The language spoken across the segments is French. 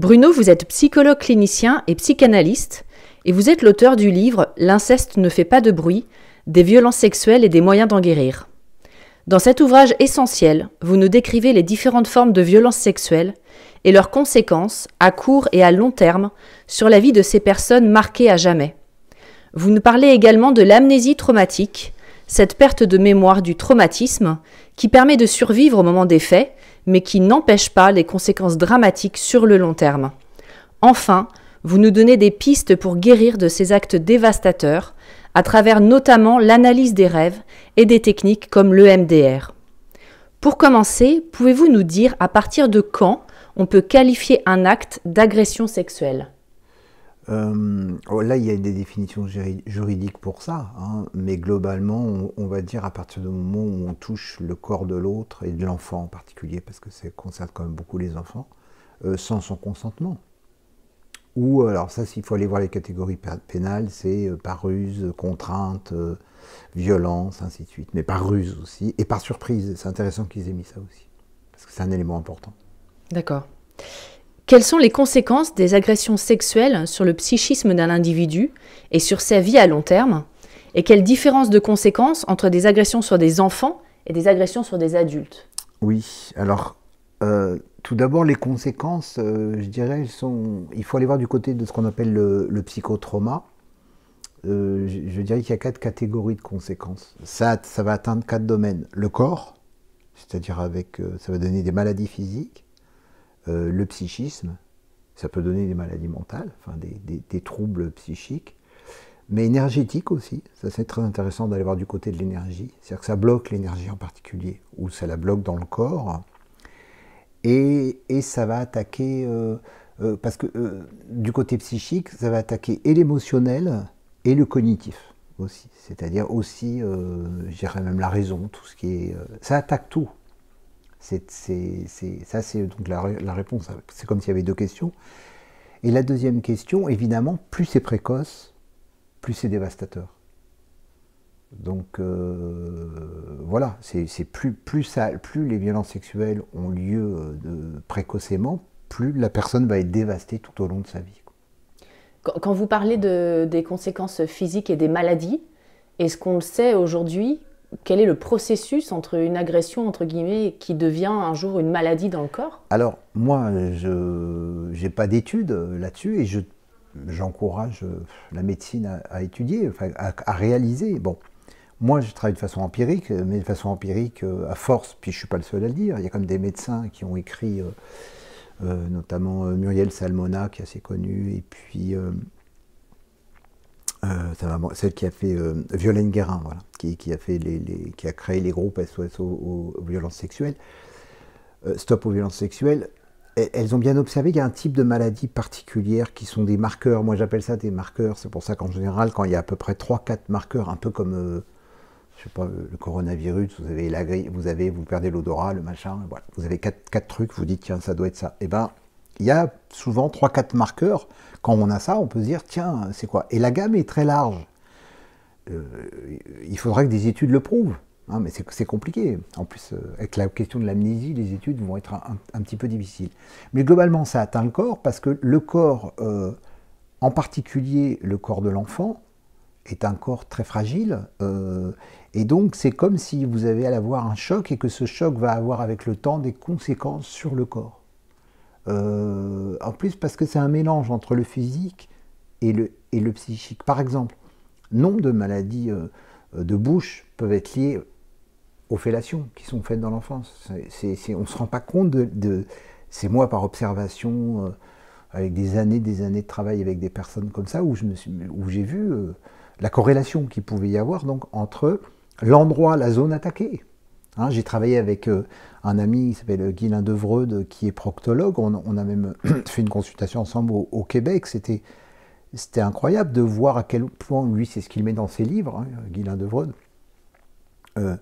Bruno, vous êtes psychologue clinicien et psychanalyste, et vous êtes l'auteur du livre L'inceste ne fait pas de bruit, des violences sexuelles et des moyens d'en guérir. Dans cet ouvrage essentiel, vous nous décrivez les différentes formes de violences sexuelles et leurs conséquences, à court et à long terme, sur la vie de ces personnes marquées à jamais. Vous nous parlez également de l'amnésie traumatique, cette perte de mémoire du traumatisme qui permet de survivre au moment des faits mais qui n'empêche pas les conséquences dramatiques sur le long terme. Enfin, vous nous donnez des pistes pour guérir de ces actes dévastateurs, à travers notamment l'analyse des rêves et des techniques comme l'EMDR. Pour commencer, pouvez-vous nous dire à partir de quand on peut qualifier un acte d'agression sexuelle euh, oh, là, il y a des définitions juridiques pour ça, hein, mais globalement, on, va dire à partir du moment où on touche le corps de l'autre et de l'enfant en particulier, parce que ça concerne quand même beaucoup les enfants, euh, sans son consentement. Ou alors ça, s'il faut aller voir les catégories pénales, c'est euh, par ruse, contrainte, violence, ainsi de suite, mais par ruse aussi, et par surprise. C'est intéressant qu'ils aient mis ça aussi, parce que c'est un élément important. D'accord. Quelles sont les conséquences des agressions sexuelles sur le psychisme d'un individu et sur sa vie à long terme Et quelle différence de conséquences entre des agressions sur des enfants et des agressions sur des adultes Oui, alors euh, tout d'abord les conséquences, euh, je dirais, elles sont, il faut aller voir du côté de ce qu'on appelle le, le psychotrauma. Euh, je, je, dirais qu'il y a quatre catégories de conséquences. Ça, ça va atteindre quatre domaines. Le corps, c'est-à-dire avec, ça va donner des maladies physiques euh, le psychisme, ça peut donner des maladies mentales, enfin des, troubles psychiques, mais énergétiques aussi. Ça c'est très intéressant d'aller voir du côté de l'énergie, c'est-à-dire que ça bloque l'énergie en particulier, ou ça la bloque dans le corps, et, ça va attaquer, euh, euh, parce que du côté psychique, ça va attaquer et l'émotionnel et le cognitif aussi, c'est-à-dire aussi, j'irais même la raison, tout ce qui est... ça attaque tout, ça, c'est donc la, réponse. C'est comme s'il y avait deux questions. Et la deuxième question, évidemment, plus c'est précoce, plus c'est dévastateur. Donc euh, voilà, c'est, plus, plus, les violences sexuelles ont lieu euh, de, précocement, plus la personne va être dévastée tout au long de sa vie. Quand, vous parlez des conséquences physiques et des maladies, est-ce qu'on le sait aujourd'hui quel est le processus entre une agression, entre guillemets, qui devient un jour une maladie dans le corps Alors, moi, je n'ai pas d'études euh, là-dessus et je, j'encourage euh, la médecine à, étudier, à, réaliser. Bon, moi, je travaille de façon empirique, mais de façon empirique, euh, à force, puis je ne suis pas le seul à le dire, il y a comme des médecins qui ont écrit, notamment Muriel Salmona, qui est assez connu, et puis... Euh, celle qui a fait euh, Violaine Guérin, voilà, qui, a fait les, qui a créé les groupes SOS aux, violences sexuelles, euh, Stop aux violences sexuelles, elles, ont bien observé qu'il y a un type de maladie particulière qui sont des marqueurs. Moi, j'appelle ça des marqueurs. C'est pour ça qu'en général, quand il y a à peu près 3-4 marqueurs, un peu comme sais pas, le coronavirus, vous avez la grippe, vous avez, vous perdez l'odorat, le machin, voilà. Vous avez 4 quatre trucs, vous dites, tiens, ça doit être ça. Et eh ben, il y a souvent 3-4 marqueurs. Quand on a ça, on peut se dire, tiens, c'est quoi Et la gamme est très large. Euh, il faudra que des études le prouvent. Hein, mais c'est compliqué. En plus, euh, avec la question de l'amnésie, les études vont être un, petit peu difficiles. Mais globalement, ça atteint le corps parce que le corps, euh, en particulier le corps de l'enfant, est un corps très fragile. et donc, c'est comme si vous avez à l'avoir un choc et que ce choc va avoir avec le temps des conséquences sur le corps. Euh, en plus, parce que c'est un mélange entre le physique et le, psychique. Par exemple, nombre de maladies euh, de bouche peuvent être liées aux fellations qui sont faites dans l'enfance. on ne se rend pas compte de. c'est moi par observation, euh, avec des années, des années de travail avec des personnes comme ça, où j'ai vu la corrélation qu'il pouvait y avoir donc entre l'endroit, la zone attaquée, Hein, j'ai travaillé avec euh, un ami qui s'appelle euh, Guylain Devreud, qui est proctologue. On, a même fait une consultation ensemble au, Québec. C'était incroyable de voir à quel point, lui, c'est ce qu'il met dans ses livres, hein, Guylain euh,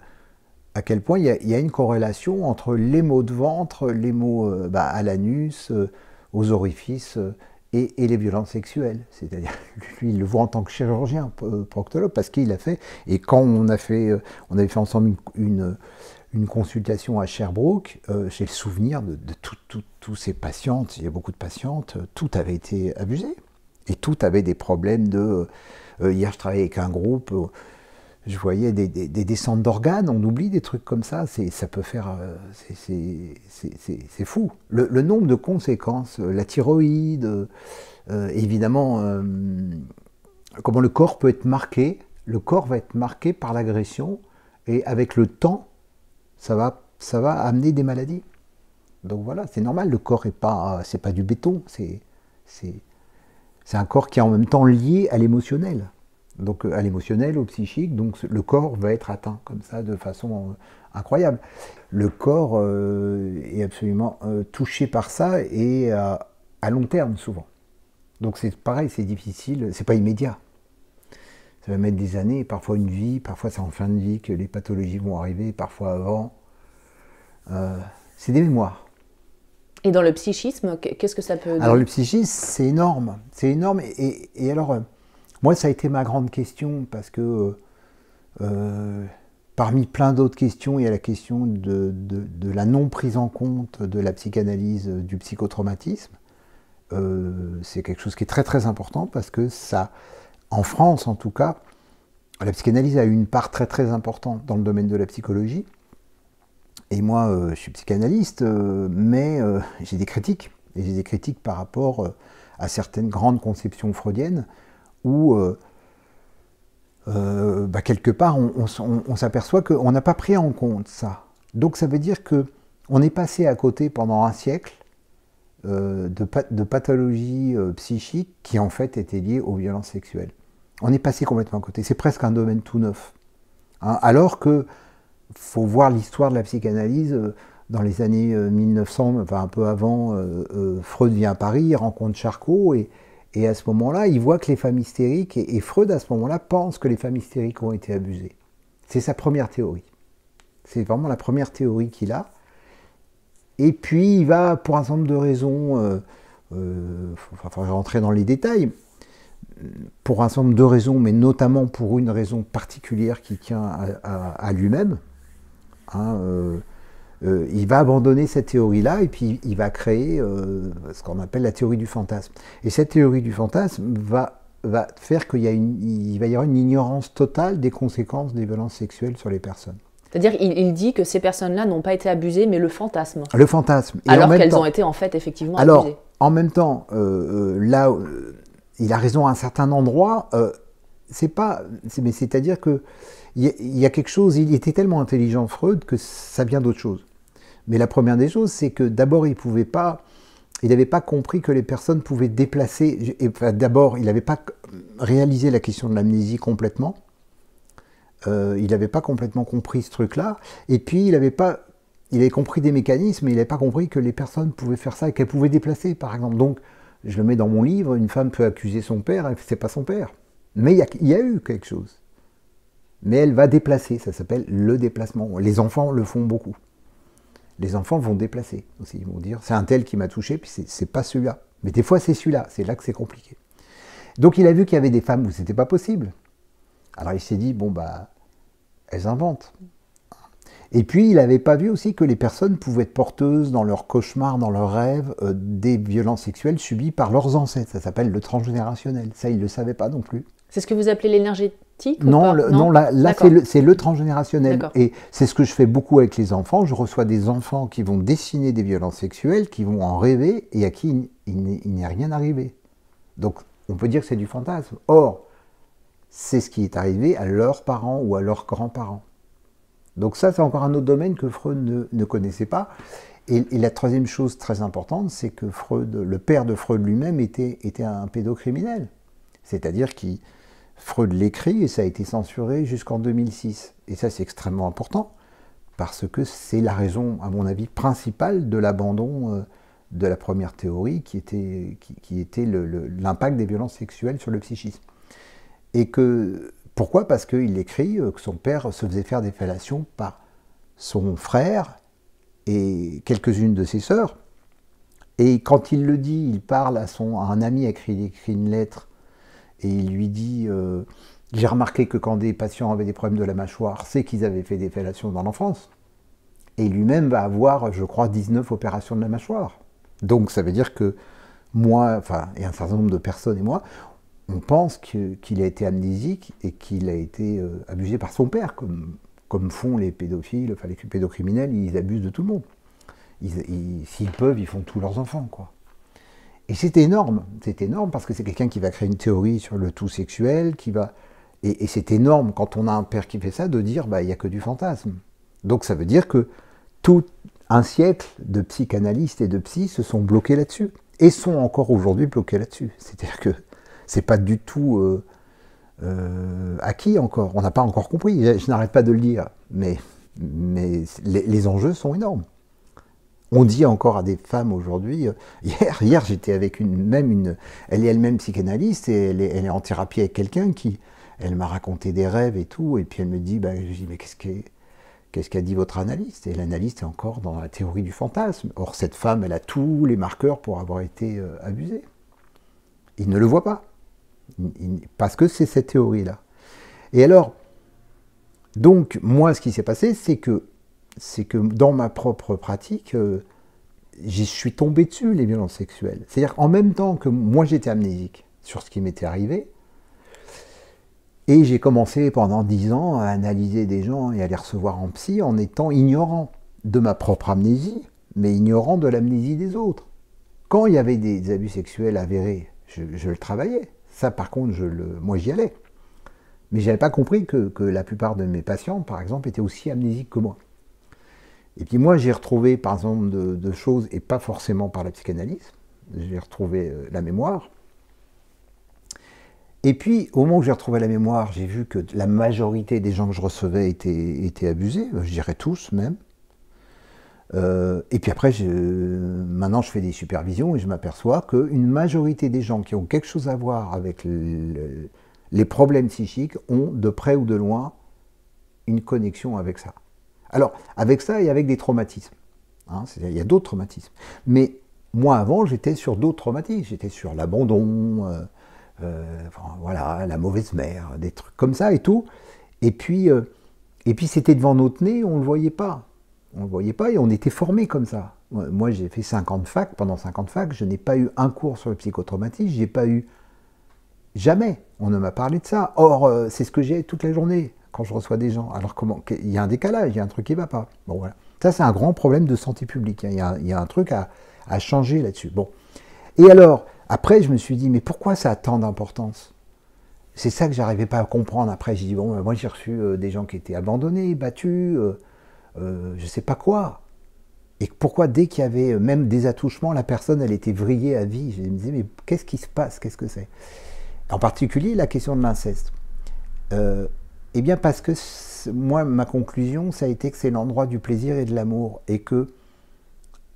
à quel point il y, a, une corrélation entre les mots de ventre, les mots bah, à l'anus, aux orifices, et, les violences sexuelles. C'est-à-dire, lui, il le voit en tant que chirurgien, euh, proctologue, parce qu'il a fait. Et quand on a fait, euh, on avait fait ensemble une, une, consultation à Sherbrooke, euh, j'ai le souvenir de, de tous ces patientes, il y a beaucoup de patientes, tout avait été abusé. Et tout avait des problèmes de. hier, je travaillais avec un groupe je voyais des, descentes d'organes, on oublie des trucs comme ça, ça peut faire, euh, c'est fou. Le, nombre de conséquences, euh, la thyroïde, euh, évidemment, comment le corps peut être marqué, le corps va être marqué par l'agression, et avec le temps, ça va, ça va amener des maladies. Donc voilà, c'est normal, le corps n'est pas, c'est pas du béton, c'est un corps qui est en même temps lié à l'émotionnel donc à l'émotionnel, au psychique, donc le corps va être atteint comme ça de façon euh, incroyable. Le corps euh, est absolument euh, touché par ça et à long terme souvent. Donc c'est pareil, c'est difficile, c'est pas immédiat. Ça va mettre des années, parfois une vie, parfois c'est en fin de vie que les pathologies vont arriver, parfois avant. c'est des mémoires. Et dans le psychisme, qu'est-ce que ça peut... Alors le psychisme, c'est énorme, c'est énorme. et alors moi, ça a été ma grande question parce que euh, euh, parmi plein d'autres questions, il y a la question de, la non prise en compte de la psychanalyse du psychotraumatisme. Euh, c'est quelque chose qui est très très important parce que ça, en France en tout cas, la psychanalyse a une part très très importante dans le domaine de la psychologie. Et moi, je suis psychanalyste, mais j'ai des critiques. Et j'ai des critiques par rapport à certaines grandes conceptions freudiennes où, euh, euh, bah, quelque part, on, s'aperçoit qu'on n'a pas pris en compte ça. Donc ça veut dire que on est passé à côté pendant un siècle euh, de, pathologies psychiques qui en fait étaient liées aux violences sexuelles. On est passé complètement à côté. C'est presque un domaine tout neuf. Hein. alors que faut voir l'histoire de la psychanalyse. dans les années 1900, enfin un peu avant, Freud vient à Paris, il rencontre Charcot et, et à ce moment-là, il voit que les femmes hystériques, et, Freud à ce moment-là pense que les femmes hystériques ont été abusées. C'est sa première théorie. C'est vraiment la première théorie qu'il a. Et puis il va, pour un certain nombre de raisons, il euh, euh enfin, rentrer dans les détails, pour un certain nombre de raisons, mais notamment pour une raison particulière qui tient à, lui-même. Hein, euh, euh, il va abandonner cette théorie-là et puis il va créer euh, ce qu'on appelle la théorie du fantasme. Et cette théorie du fantasme va, faire qu'il va y avoir une ignorance totale des conséquences des violences sexuelles sur les personnes. C'est-à-dire, il, dit que ces personnes-là n'ont pas été abusées, mais le fantasme. Le fantasme. alors qu'elles ont été en fait effectivement abusées. alors, En même temps, euh, là, il a raison à un certain endroit. c'est pas, mais c'est-à-dire que il y, a quelque chose, il était tellement intelligent Freud que ça vient d'autre chose. Mais la première des choses, c'est que d'abord, il pouvait pas, il n'avait pas compris que les personnes pouvaient déplacer. d'abord, il n'avait pas réalisé la question de l'amnésie complètement. Euh, il n'avait pas complètement compris ce truc-là. Et puis, il pas il avait compris des mécanismes, mais il n'avait pas compris que les personnes pouvaient faire ça et qu'elles pouvaient déplacer, par exemple. Donc, je le mets dans mon livre, une femme peut accuser son père, c'est pas son père. Mais il y, a eu quelque chose. Mais elle va déplacer, ça s'appelle le déplacement. Les enfants le font beaucoup les enfants vont déplacer aussi. Ils vont dire c'est un tel qui m'a touché, puis c'est pas celui-là. Mais des fois, c'est celui-là. C'est là que c'est compliqué. Donc il a vu qu'il y avait des femmes où c'était pas possible. Alors il s'est dit bon, bah, elles inventent. Et puis, il n'avait pas vu aussi que les personnes pouvaient être porteuses dans leurs cauchemars, dans leurs rêves, euh, des violences sexuelles subies par leurs ancêtres. Ça s'appelle le transgénérationnel. Ça, il ne le savait pas non plus. C'est ce que vous appelez l'énergie non, non, là, c'est le, transgénérationnel. Et c'est ce que je fais beaucoup avec les enfants. Je reçois des enfants qui vont dessiner des violences sexuelles, qui vont en rêver et à qui il, n'est rien arrivé. Donc on peut dire que c'est du fantasme. Or, c'est ce qui est arrivé à leurs parents ou à leurs grands-parents. Donc ça, c'est encore un autre domaine que Freud ne, connaissait pas. Et, la troisième chose très importante, c'est que Freud, le père de Freud lui-même, était, était un pédocriminel. C'est-à-dire qu'il Freud l'écrit et ça a été censuré jusqu'en 2006. Et ça, c'est extrêmement important parce que c'est la raison, à mon avis, principale de l'abandon euh, de la première théorie qui était, qui, l'impact des violences sexuelles sur le psychisme. Et que, pourquoi Parce qu'il écrit euh, que son père se faisait faire des fellations par son frère et quelques-unes de ses sœurs. Et quand il le dit, il parle à, son, à un ami, écrit, il écrit une lettre et il lui dit euh, J'ai remarqué que quand des patients avaient des problèmes de la mâchoire, c'est qu'ils avaient fait des fellations dans l'enfance. Et lui-même va avoir, je crois, 19 opérations de la mâchoire. Donc ça veut dire que moi, enfin, et un certain nombre de personnes et moi, on pense qu'il a été amnésique et qu'il a été euh, abusé par son père, comme, comme font les pédophiles, enfin les pédocriminels, ils abusent de tout le monde. S'ils peuvent, ils font tous leurs enfants, quoi. Et c'est énorme, c'est énorme parce que c'est quelqu'un qui va créer une théorie sur le tout sexuel, qui va... Et, c'est énorme quand on a un père qui fait ça de dire, bah, il n'y a que du fantasme. Donc ça veut dire que tout un siècle de psychanalystes et de psy se sont bloqués là-dessus et sont encore aujourd'hui bloqués là-dessus. C'est-à-dire que c'est pas du tout euh, euh, acquis encore. On n'a pas encore compris. Je, n'arrête pas de le dire, mais, mais les enjeux sont énormes on dit encore à des femmes aujourd'hui, euh, hier, hier j'étais avec une même, une, elle est elle-même psychanalyste et elle est, en thérapie avec quelqu'un qui, elle m'a raconté des rêves et tout, et puis elle me dit, ben, je dis, mais qu'est-ce qu'est-ce qu'a dit votre analyste Et l'analyste est encore dans la théorie du fantasme. Or, cette femme, elle a tous les marqueurs pour avoir été euh, abusée. Il ne le voit pas. parce que c'est cette théorie-là. Et alors, donc, moi, ce qui s'est passé, c'est que c'est que dans ma propre pratique, euh, je suis tombé dessus les violences sexuelles. C'est-à-dire en même temps que moi j'étais amnésique sur ce qui m'était arrivé, et j'ai commencé pendant dix ans à analyser des gens et à les recevoir en psy en étant ignorant de ma propre amnésie, mais ignorant de l'amnésie des autres. Quand il y avait des abus sexuels avérés, je, le travaillais. Ça, par contre, je le, moi, j'y allais. Mais je n'avais pas compris que la plupart de mes patients, par exemple, étaient aussi amnésiques que moi. Et puis moi, j'ai retrouvé par exemple de, choses, et pas forcément par la psychanalyse, j'ai retrouvé euh, la mémoire. Et puis, au moment où j'ai retrouvé la mémoire, j'ai vu que la majorité des gens que je recevais étaient, étaient abusés, je dirais tous même. Euh, et puis après, maintenant, je fais des supervisions et je m'aperçois qu'une majorité des gens qui ont quelque chose à voir avec les problèmes psychiques ont, de près ou de loin, une connexion avec ça. Alors, avec ça et avec des traumatismes. Hein, il y a d'autres traumatismes. Mais moi, avant, j'étais sur d'autres traumatismes. J'étais sur l'abandon, euh, euh, voilà, la mauvaise mère, des trucs comme ça et tout. Et puis, euh, et puis c'était devant notre nez, on ne le voyait pas. On ne le voyait pas et on était formé comme ça. Moi, j'ai fait 50 facs. Pendant 50 facs, je n'ai pas eu un cours sur le psychotraumatisme. J'ai pas eu. Jamais. On ne m'a parlé de ça. Or, c'est ce que j'ai toute la journée quand je reçois des gens. Alors comment Il y a un décalage, il y a un truc qui ne va pas. Bon voilà. Ça, c'est un grand problème de santé publique. Hein. Il y a, un truc à, changer là-dessus. Bon. Et alors, après, je me suis dit, mais pourquoi ça a tant d'importance C'est ça que j'arrivais pas à comprendre. Après, j'ai dit, bon, ben, moi j'ai reçu euh, des gens qui étaient abandonnés, battus, je euh, ne euh, je sais pas quoi. Et pourquoi dès qu'il y avait même des attouchements, la personne, elle était vrillée à vie Je me disais, mais qu'est-ce qui se passe Qu'est-ce que c'est En particulier, la question de l'inceste. Eh bien parce que moi, ma conclusion, ça a été que c'est l'endroit du plaisir et de l'amour, et que,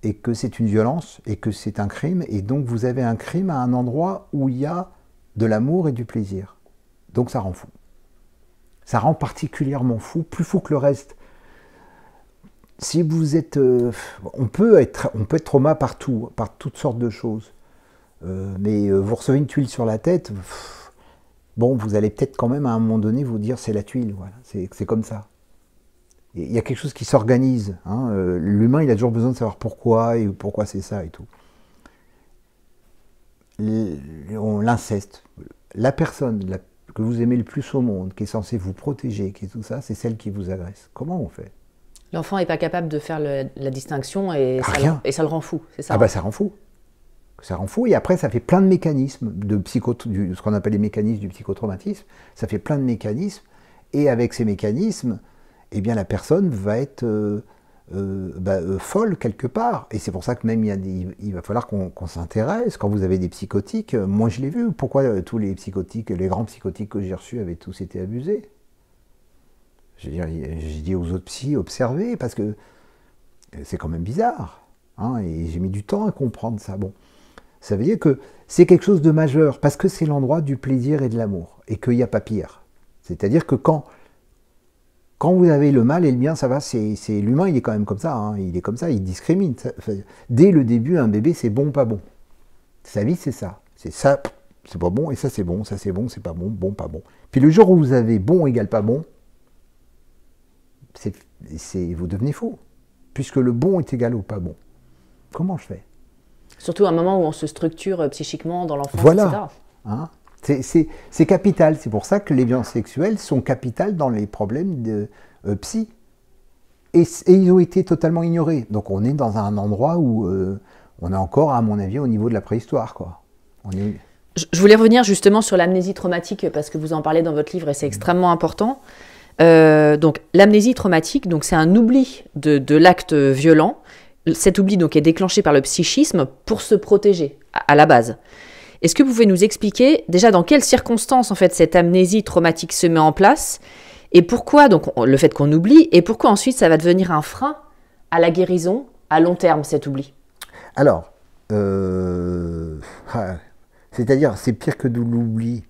et que c'est une violence, et que c'est un crime, et donc vous avez un crime à un endroit où il y a de l'amour et du plaisir. Donc ça rend fou. Ça rend particulièrement fou, plus fou que le reste. Si vous êtes, euh, on peut être, on peut être trauma partout, par toutes sortes de choses. Euh, mais euh, vous recevez une tuile sur la tête bon, vous allez peut-être quand même à un moment donné vous dire c'est la tuile, voilà, c'est comme ça. Il y a quelque chose qui s'organise. Hein, euh, l'humain, il a toujours besoin de savoir pourquoi et pourquoi c'est ça et tout. L'inceste, la personne que vous aimez le plus au monde, qui est censée vous protéger, qui est tout ça, c'est celle qui vous agresse. Comment on fait L'enfant n'est pas capable de faire la distinction et, ça, le, et ça le rend fou, c'est ça Ah bah ça rend fou ça rend fou. Et après, ça fait plein de mécanismes, de psycho, ce qu'on appelle les mécanismes du psychotraumatisme. Ça fait plein de mécanismes. Et avec ces mécanismes, eh bien, la personne va être euh, euh, bah, euh, folle quelque part. Et c'est pour ça que même il, y il va falloir qu'on s'intéresse. Quand vous avez des psychotiques, moi je l'ai vu. Pourquoi tous les psychotiques, les grands psychotiques que j'ai reçus avaient tous été abusés j'ai dit aux autres psy, observez, parce que c'est quand même bizarre. Hein. et j'ai mis du temps à comprendre ça. Bon. Ça veut dire que c'est quelque chose de majeur parce que c'est l'endroit du plaisir et de l'amour et qu'il n'y a pas pire. C'est-à-dire que quand, quand vous avez le mal et le bien, ça va, c'est l'humain, il est quand même comme ça, hein. il est comme ça, il discrimine. dès le début, un bébé, c'est bon, pas bon. Sa vie, c'est ça. C'est ça, c'est pas bon, et ça, c'est bon, ça, c'est bon, c'est pas bon, bon, pas bon. Puis le jour où vous avez bon égale pas bon, c'est vous devenez faux, puisque le bon est égal au pas bon. Comment je fais Surtout à un moment où on se structure euh, psychiquement dans l'enfance, voilà. Hein. c'est capital. C'est pour ça que les violences sexuelles sont capitales dans les problèmes de euh, psy. Et, ils ont été totalement ignorés. Donc on est dans un endroit où euh, on est encore, à mon avis, au niveau de la préhistoire. Quoi. Je voulais revenir justement sur l'amnésie traumatique parce que vous en parlez dans votre livre et c'est mm. extrêmement important. donc l'amnésie traumatique, donc c'est un oubli de l'acte violent cet oubli donc est déclenché par le psychisme pour se protéger à, la base. Est-ce que vous pouvez nous expliquer déjà dans quelles circonstances en fait cette amnésie traumatique se met en place et pourquoi donc le fait qu'on oublie et pourquoi ensuite ça va devenir un frein à la guérison à long terme cet oubli Alors, euh, ah, c'est-à-dire c'est pire que de l'oubli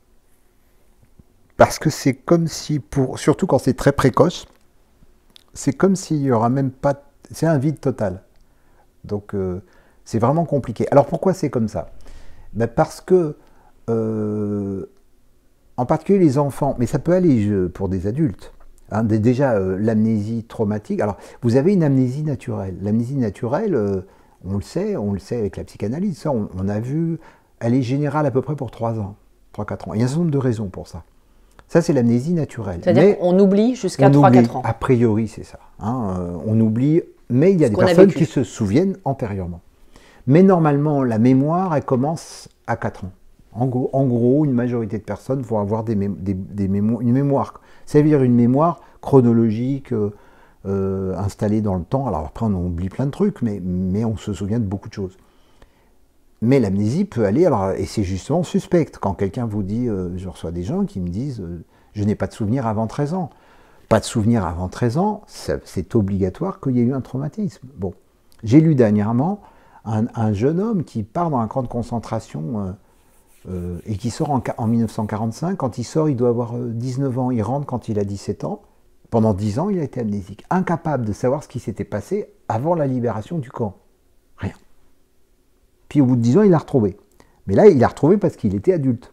parce que c'est comme si pour surtout quand c'est très précoce, c'est comme s'il y aura même pas c'est un vide total. Donc euh, c'est vraiment compliqué. Alors pourquoi c'est comme ça ben, Parce que, euh, en particulier les enfants, mais ça peut aller pour des adultes, hein, déjà euh, l'amnésie traumatique. Alors vous avez une amnésie naturelle. L'amnésie naturelle, on le sait, on le sait avec la psychanalyse, ça on, a vu, elle est générale à peu près pour 3 ans, 3-4 ans. Il y a un certain nombre de raisons pour ça. Ça, c'est l'amnésie naturelle. C'est-à-dire qu'on oublie jusqu'à 3-4 ans. A priori, c'est ça. Hein, on oublie mais il y a des personnes qui se souviennent antérieurement. Mais normalement, la mémoire, elle commence à 4 ans. En gros, une majorité de personnes vont avoir une mémoire. C'est-à-dire une mémoire chronologique, euh, euh, installée dans le temps. Alors après, on oublie plein de trucs, mais, on se souvient de beaucoup de choses. Mais l'amnésie peut aller, alors, et c'est justement suspect. Quand quelqu'un vous dit, euh, je reçois des gens qui me disent, je n'ai pas de souvenir avant 13 ans pas de souvenir avant 13 ans, c'est obligatoire qu'il y ait eu un traumatisme. Bon, j'ai lu dernièrement un, jeune homme qui part dans un camp de concentration euh, euh, et qui sort en, en, 1945. Quand il sort, il doit avoir 19 euh, ans. Il rentre quand il a 17 ans. Pendant 10 ans, il a été amnésique, incapable de savoir ce qui s'était passé avant la libération du camp. Rien. Puis au bout de 10 ans, il l'a retrouvé. Mais là, il l'a retrouvé parce qu'il était adulte.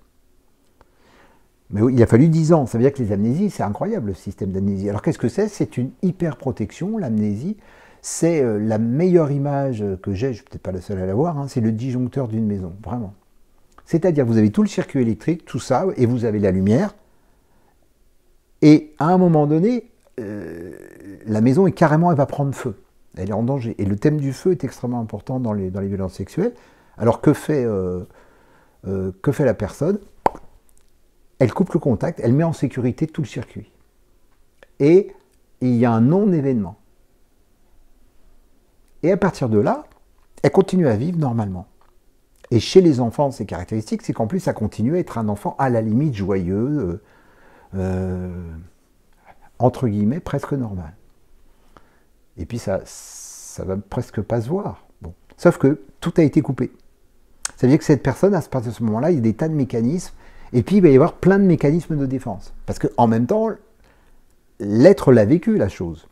Mais il a fallu 10 ans. Ça veut dire que les amnésies, c'est incroyable le système d'amnésie. Alors qu'est-ce que c'est C'est une hyperprotection, l'amnésie. C'est euh, la meilleure image que j'ai, je ne suis peut-être pas la seule à l'avoir, hein, c'est le disjoncteur d'une maison, vraiment. C'est-à-dire que vous avez tout le circuit électrique, tout ça, et vous avez la lumière. Et à un moment donné, euh, la maison est carrément, elle va prendre feu. Elle est en danger. Et le thème du feu est extrêmement important dans les, dans les violences sexuelles. Alors que fait, euh, que fait la personne elle coupe le contact, elle met en sécurité tout le circuit. Et il y a un non-événement. Et à partir de là, elle continue à vivre normalement. Et chez les enfants, ses caractéristiques, c'est qu'en plus, ça continue à être un enfant à la limite joyeux, euh, euh, entre guillemets, presque normal. Et puis ça, ça va presque pas se voir. Bon. Sauf que tout a été coupé. Ça veut dire que cette personne, à partir de ce moment-là, il y a des tas de mécanismes et puis, il va y avoir plein de mécanismes de défense. Parce qu'en même temps, l'être l'a vécu, la chose.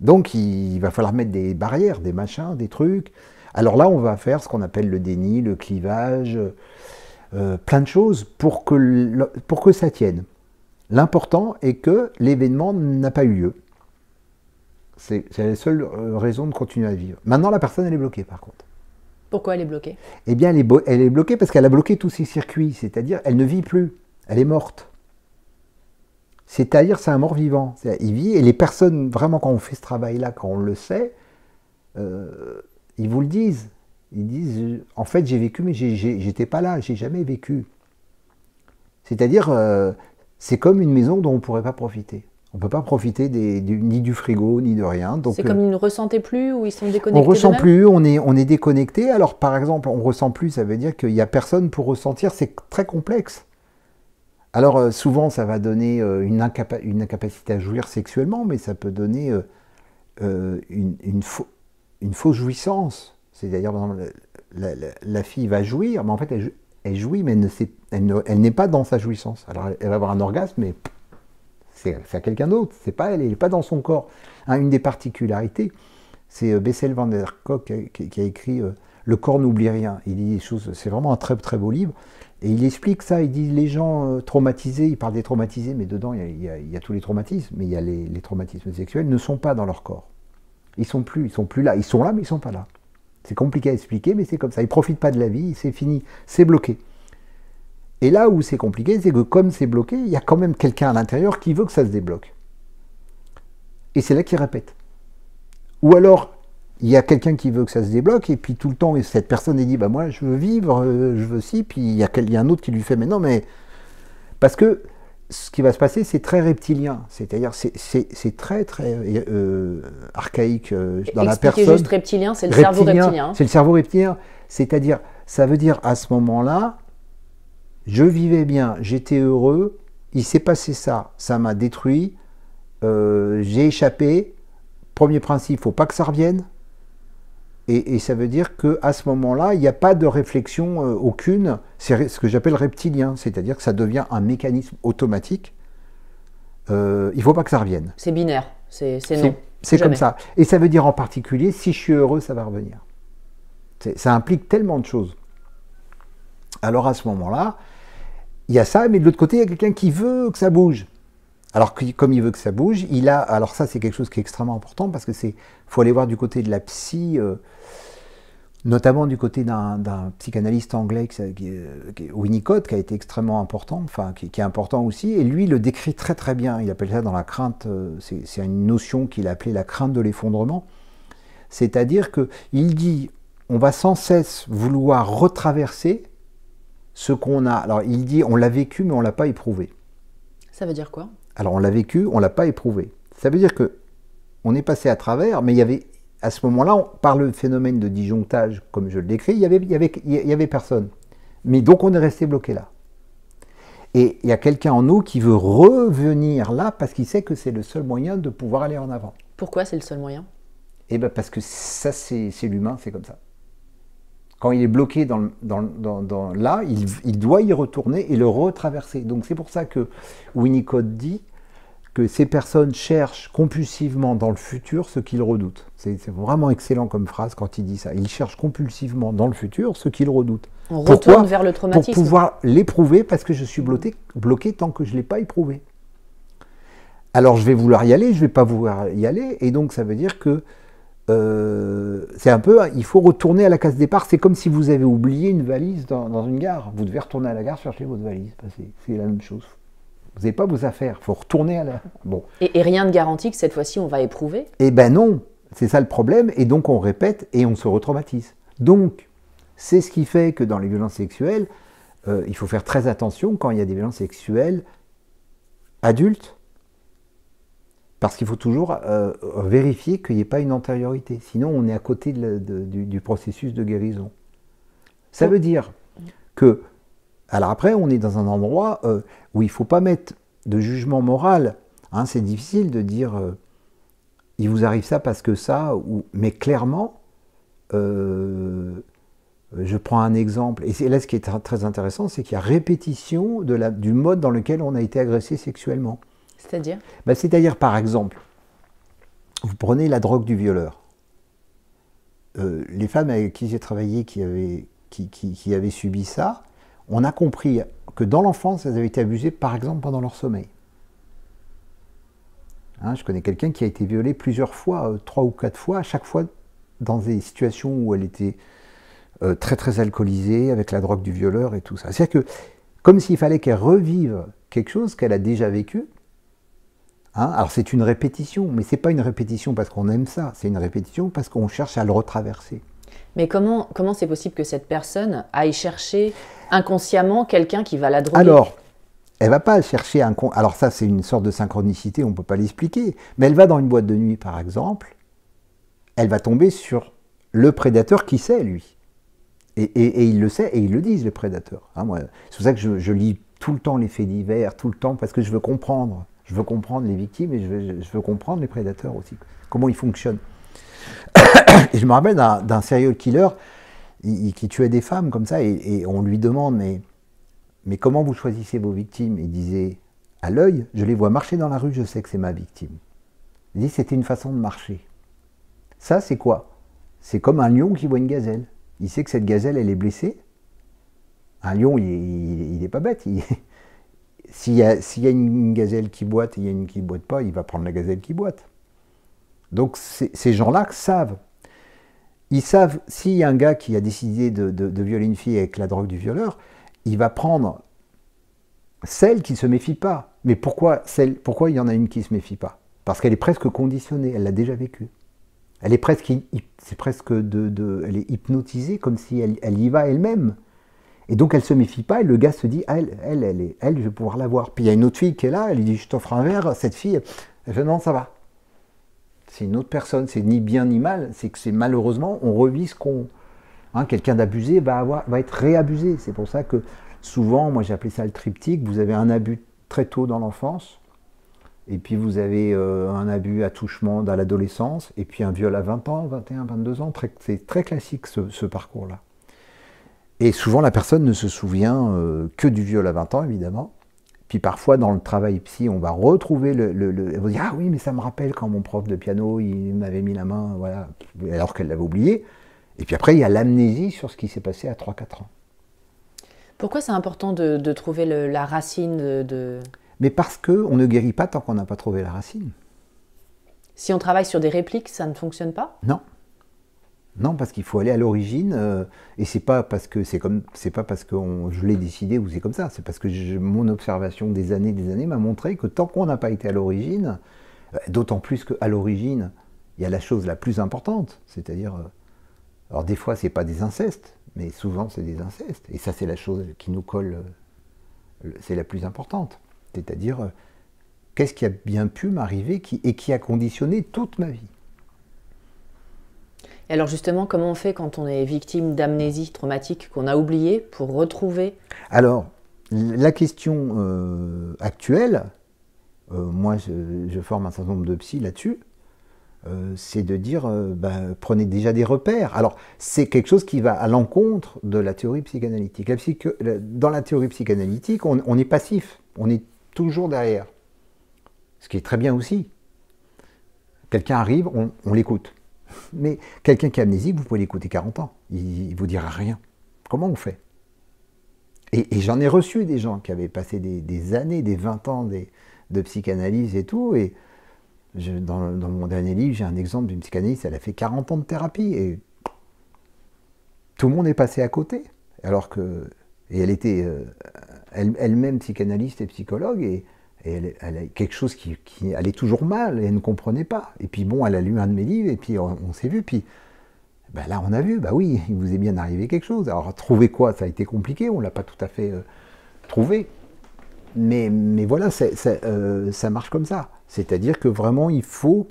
Donc, il va falloir mettre des barrières, des machins, des trucs. Alors là, on va faire ce qu'on appelle le déni, le clivage, euh, plein de choses pour que, pour que ça tienne. L'important est que l'événement n'a pas eu lieu. C'est la seule euh, raison de continuer à vivre. Maintenant, la personne, elle est bloquée, par contre. Pourquoi elle est bloquée Eh bien, elle est, elle est bloquée parce qu'elle a bloqué tous ses circuits, c'est-à-dire elle ne vit plus, elle est morte. C'est-à-dire, c'est un mort vivant. Il vit, et les personnes, vraiment, quand on fait ce travail-là, quand on le sait, euh, ils vous le disent. Ils disent, en fait, j'ai vécu, mais j'étais pas là, j'ai jamais vécu. C'est-à-dire, euh, c'est comme une maison dont on ne pourrait pas profiter. On ne peut pas profiter ni du frigo, ni de rien. c'est comme euh, ils ne ressentaient plus ou ils sont déconnectés On ressent plus, on est, on est déconnecté. Alors par exemple, on ressent plus, ça veut dire qu'il n'y a personne pour ressentir. C'est très complexe. Alors euh, souvent, ça va donner euh, une, incapacité à jouir sexuellement, mais ça peut donner une, fausse jouissance. C'est-à-dire, la, la, fille va jouir, mais en fait, elle, jouit, mais elle n'est pas dans sa jouissance. Alors elle va avoir un orgasme, mais c'est à quelqu'un d'autre, c'est pas elle, n'est pas dans son corps. Hein, une des particularités, c'est euh, Bessel van der Kock qui, a écrit euh, Le corps n'oublie rien. Il dit des choses, c'est vraiment un très très beau livre. Et il explique ça, il dit les gens euh, traumatisés, il parle des traumatisés, mais dedans il y, a, tous les traumatismes, mais il y a les, traumatismes sexuels, ne sont pas dans leur corps. Ils sont plus, ils sont plus là. Ils sont là, mais ils sont pas là. C'est compliqué à expliquer, mais c'est comme ça. Ils profitent pas de la vie, c'est fini, c'est bloqué. Et là où c'est compliqué, c'est que comme c'est bloqué, il y a quand même quelqu'un à l'intérieur qui veut que ça se débloque. Et c'est là qu'il répète. Ou alors, il y a quelqu'un qui veut que ça se débloque, et puis tout le temps, cette personne est dit, bah moi je veux vivre, euh, je veux si puis il y, a, un autre qui lui fait, mais non, mais... Parce que ce qui va se passer, c'est très reptilien. C'est-à-dire, c'est très, très euh, euh, archaïque dans la personne. juste reptilien, c'est le cerveau reptilien. Hein. C'est le cerveau reptilien. C'est-à-dire, ça veut dire à ce moment-là, je vivais bien, j'étais heureux, il s'est passé ça, ça m'a détruit, euh, j'ai échappé. Premier principe, il faut pas que ça revienne. Et, ça veut dire que à ce moment-là, il n'y a pas de réflexion euh, aucune. C'est ce que j'appelle reptilien, c'est-à-dire que ça devient un mécanisme automatique. Il euh, il faut pas que ça revienne. C'est binaire, c'est non. C'est comme ça. Et ça veut dire en particulier, si je suis heureux, ça va revenir. Ça implique tellement de choses. Alors à ce moment-là, il y a ça, mais de l'autre côté, il y a quelqu'un qui veut que ça bouge. Alors comme il veut que ça bouge, il a. Alors ça, c'est quelque chose qui est extrêmement important parce que c'est. faut aller voir du côté de la psy, euh, notamment du côté d'un psychanalyste anglais qui, euh, Winnicott, qui a été extrêmement important, enfin qui, est important aussi. Et lui, le décrit très très bien. Il appelle ça dans la crainte. Euh, c'est une notion qu'il appelait la crainte de l'effondrement. C'est-à-dire que il dit, on va sans cesse vouloir retraverser ce qu'on a. Alors il dit on l'a vécu mais on l'a pas éprouvé. Ça veut dire quoi Alors on l'a vécu, on l'a pas éprouvé. Ça veut dire que on est passé à travers, mais il y avait à ce moment-là, par le phénomène de disjonctage, comme je le décris, il n'y avait, il y avait, il y avait personne. Mais donc on est resté bloqué là. Et il y a quelqu'un en nous qui veut revenir là parce qu'il sait que c'est le seul moyen de pouvoir aller en avant. Pourquoi c'est le seul moyen Eh bien parce que ça, c'est l'humain, c'est comme ça quand il est bloqué dans, là, il, doit y retourner et le retraverser. Donc c'est pour ça que Winnicott dit que ces personnes cherchent compulsivement dans le futur ce qu'ils redoutent. C'est vraiment excellent comme phrase quand il dit ça. Ils cherchent compulsivement dans le futur ce qu'ils redoutent. On retourne vers le traumatisme. Pour pouvoir l'éprouver parce que je suis bloqué, bloqué tant que je ne l'ai pas éprouvé. Alors je vais vouloir y aller, je ne vais pas vouloir y aller. Et donc ça veut dire que euh, c'est un peu, hein, il faut retourner à la case départ. C'est comme si vous avez oublié une valise dans, une gare. Vous devez retourner à la gare chercher votre valise. C'est la même chose. Vous n'avez pas vos affaires. Il faut retourner à la. Bon. Et, rien de garantit que cette fois-ci on va éprouver Eh ben non. C'est ça le problème. Et donc on répète et on se retraumatise. Donc c'est ce qui fait que dans les violences sexuelles, euh, il faut faire très attention quand il y a des violences sexuelles adultes parce qu'il faut toujours euh, vérifier qu'il n'y ait pas une antériorité. Sinon, on est à côté du, processus de guérison. Ça veut dire que, alors après, on est dans un endroit euh, où il ne faut pas mettre de jugement moral. Hein, c'est difficile de dire euh, il vous arrive ça parce que ça, ou, mais clairement, je prends un exemple, et là ce qui est très intéressant, c'est qu'il y a répétition du mode dans lequel on a été agressé sexuellement. C'est-à-dire ben, C'est-à-dire, par exemple, vous prenez la drogue du violeur. Euh, les femmes avec qui j'ai travaillé qui avaient, subi ça, on a compris que dans l'enfance, elles avaient été abusées, par exemple, pendant leur sommeil. Hein, je connais quelqu'un qui a été violé plusieurs fois, euh, trois ou quatre fois, à chaque fois dans des situations où elle était euh, très très alcoolisée, avec la drogue du violeur et tout ça. C'est-à-dire que, comme s'il fallait qu'elle revive quelque chose qu'elle a déjà vécu, Hein? Alors c'est une répétition, mais c'est pas une répétition parce qu'on aime ça, c'est une répétition parce qu'on cherche à le retraverser. Mais comment comment c'est possible que cette personne aille chercher inconsciemment quelqu'un qui va la droguer Alors, elle va pas chercher un Alors ça c'est une sorte de synchronicité, on ne peut pas l'expliquer. Mais elle va dans une boîte de nuit par exemple, elle va tomber sur le prédateur qui sait lui. Et, il le sait et ils le disent le prédateur. Hein, c'est pour ça que je, je lis tout le temps les faits divers, tout le temps parce que je veux comprendre. Je veux comprendre les victimes et je veux, comprendre les prédateurs aussi, comment ils fonctionnent. et je me rappelle d'un serial killer qui tuait des femmes comme ça, et, on lui demande mais, mais comment vous choisissez vos victimes Il disait à l'œil, je les vois marcher dans la rue, je sais que c'est ma victime. Il dit c'était une façon de marcher. Ça, c'est quoi C'est comme un lion qui voit une gazelle. Il sait que cette gazelle, elle est blessée. Un lion, il n'est pas bête. S'il y, a une gazelle qui boite et il y a une qui ne boite pas, il va prendre la gazelle qui boite. Donc ces gens-là savent. Ils savent, s'il y a un gars qui a décidé de, violer une fille avec la drogue du violeur, il va prendre celle qui ne se méfie pas. Mais pourquoi, celle, pourquoi il y en a une qui ne se méfie pas Parce qu'elle est presque conditionnée, elle l'a déjà vécu. Elle est presque, c'est presque de, elle est hypnotisée comme si elle y va elle-même. Et donc elle se méfie pas, et le gars se dit, elle, elle, elle, est, elle, je vais pouvoir l'avoir. Puis il y a une autre fille qui est là, elle lui dit, je t'offre un verre, cette fille, elle non, ça va. C'est une autre personne, c'est ni bien ni mal, c'est que c'est malheureusement, on revit ce qu'on... Hein, quelqu'un d'abusé va, va être réabusé. C'est pour ça que souvent, moi appelé ça le triptyque, vous avez un abus très tôt dans l'enfance, et puis vous avez euh, un abus à touchement dans l'adolescence, et puis un viol à 20 ans, 21, 22 ans, c'est très classique ce parcours-là. Et souvent, la personne ne se souvient euh, que du viol à 20 ans, évidemment. Puis parfois, dans le travail psy, on va retrouver le. Elle va dire, ah oui, mais ça me rappelle quand mon prof de piano, il m'avait mis la main, voilà, alors qu'elle l'avait oublié. Et puis après, il y a l'amnésie sur ce qui s'est passé à 3-4 ans. Pourquoi c'est important de, trouver la racine de, Mais parce qu'on ne guérit pas tant qu'on n'a pas trouvé la racine. Si on travaille sur des répliques, ça ne fonctionne pas Non. Non, parce qu'il faut aller à l'origine, euh, et c'est pas parce que c'est comme, c'est pas parce que je l'ai décidé ou c'est comme ça. C'est parce que mon observation des années, des années m'a montré que tant qu'on n'a pas été à l'origine, euh, d'autant plus qu'à l'origine, il y a la chose la plus importante, c'est-à-dire, euh, alors des fois c'est pas des incestes, mais souvent c'est des incestes, et ça c'est la chose qui nous colle, c'est la plus importante, c'est-à-dire qu'est-ce qui a bien pu m'arriver et qui a conditionné toute ma vie alors justement, comment on fait quand on est victime d'amnésie traumatique qu'on a oublié pour retrouver Alors, la question euh, actuelle, euh, moi je, forme un certain nombre de psy là-dessus, euh, c'est de dire bah, prenez déjà des repères. Alors c'est quelque chose qui va à l'encontre de la théorie psychanalytique. Dans la théorie psychanalytique, on, est passif, on est toujours derrière. Ce qui est très bien aussi. Quelqu'un arrive, on l'écoute. Mais quelqu'un qui est amnésique, vous pouvez l'écouter 40 ans. Il ne vous dira rien. Comment on fait Et, j'en ai reçu des gens qui avaient passé des, années, des 20 ans de psychanalyse et tout. Et dans, mon dernier livre, j'ai un exemple d'une psychanalyste, elle a fait 40 ans de thérapie. Et tout le monde est passé à côté. Alors que. Et elle était euh, elle, elle-même psychanalyste et psychologue. Et, et elle, a quelque chose qui, allait toujours mal, et elle ne comprenait pas. Et puis bon, elle a lu un de mes livres, et puis on, s'est vu, puis ben là on a vu, bah oui, il vous est bien arrivé quelque chose. Alors trouver quoi, ça a été compliqué, on ne l'a pas tout à fait euh, trouvé. Mais, voilà, euh, ça, marche comme ça. C'est-à-dire que vraiment, il faut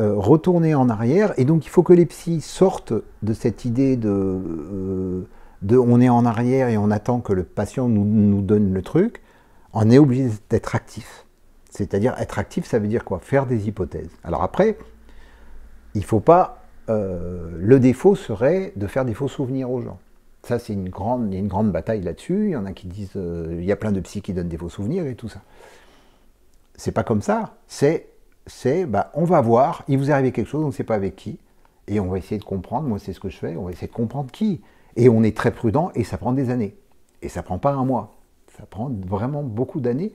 euh, retourner en arrière, et donc il faut que les psys sortent de cette idée de, on est en arrière et on attend que le patient nous donne le truc on est obligé d'être actif. C'est-à-dire être actif, ça veut dire quoi Faire des hypothèses. Alors après, il faut pas. Euh, le défaut serait de faire des faux souvenirs aux gens. Ça, c'est une grande, il y a une grande bataille là-dessus. Il y en a qui disent, euh, il y a plein de psy qui donnent des faux souvenirs et tout ça. C'est pas comme ça. C'est, c'est, bah, on va voir. Il vous arrive quelque chose, on ne sait pas avec qui, et on va essayer de comprendre. Moi, c'est ce que je fais. On va essayer de comprendre qui. Et on est très prudent, et ça prend des années. Et ça prend pas un mois ça prend vraiment beaucoup d'années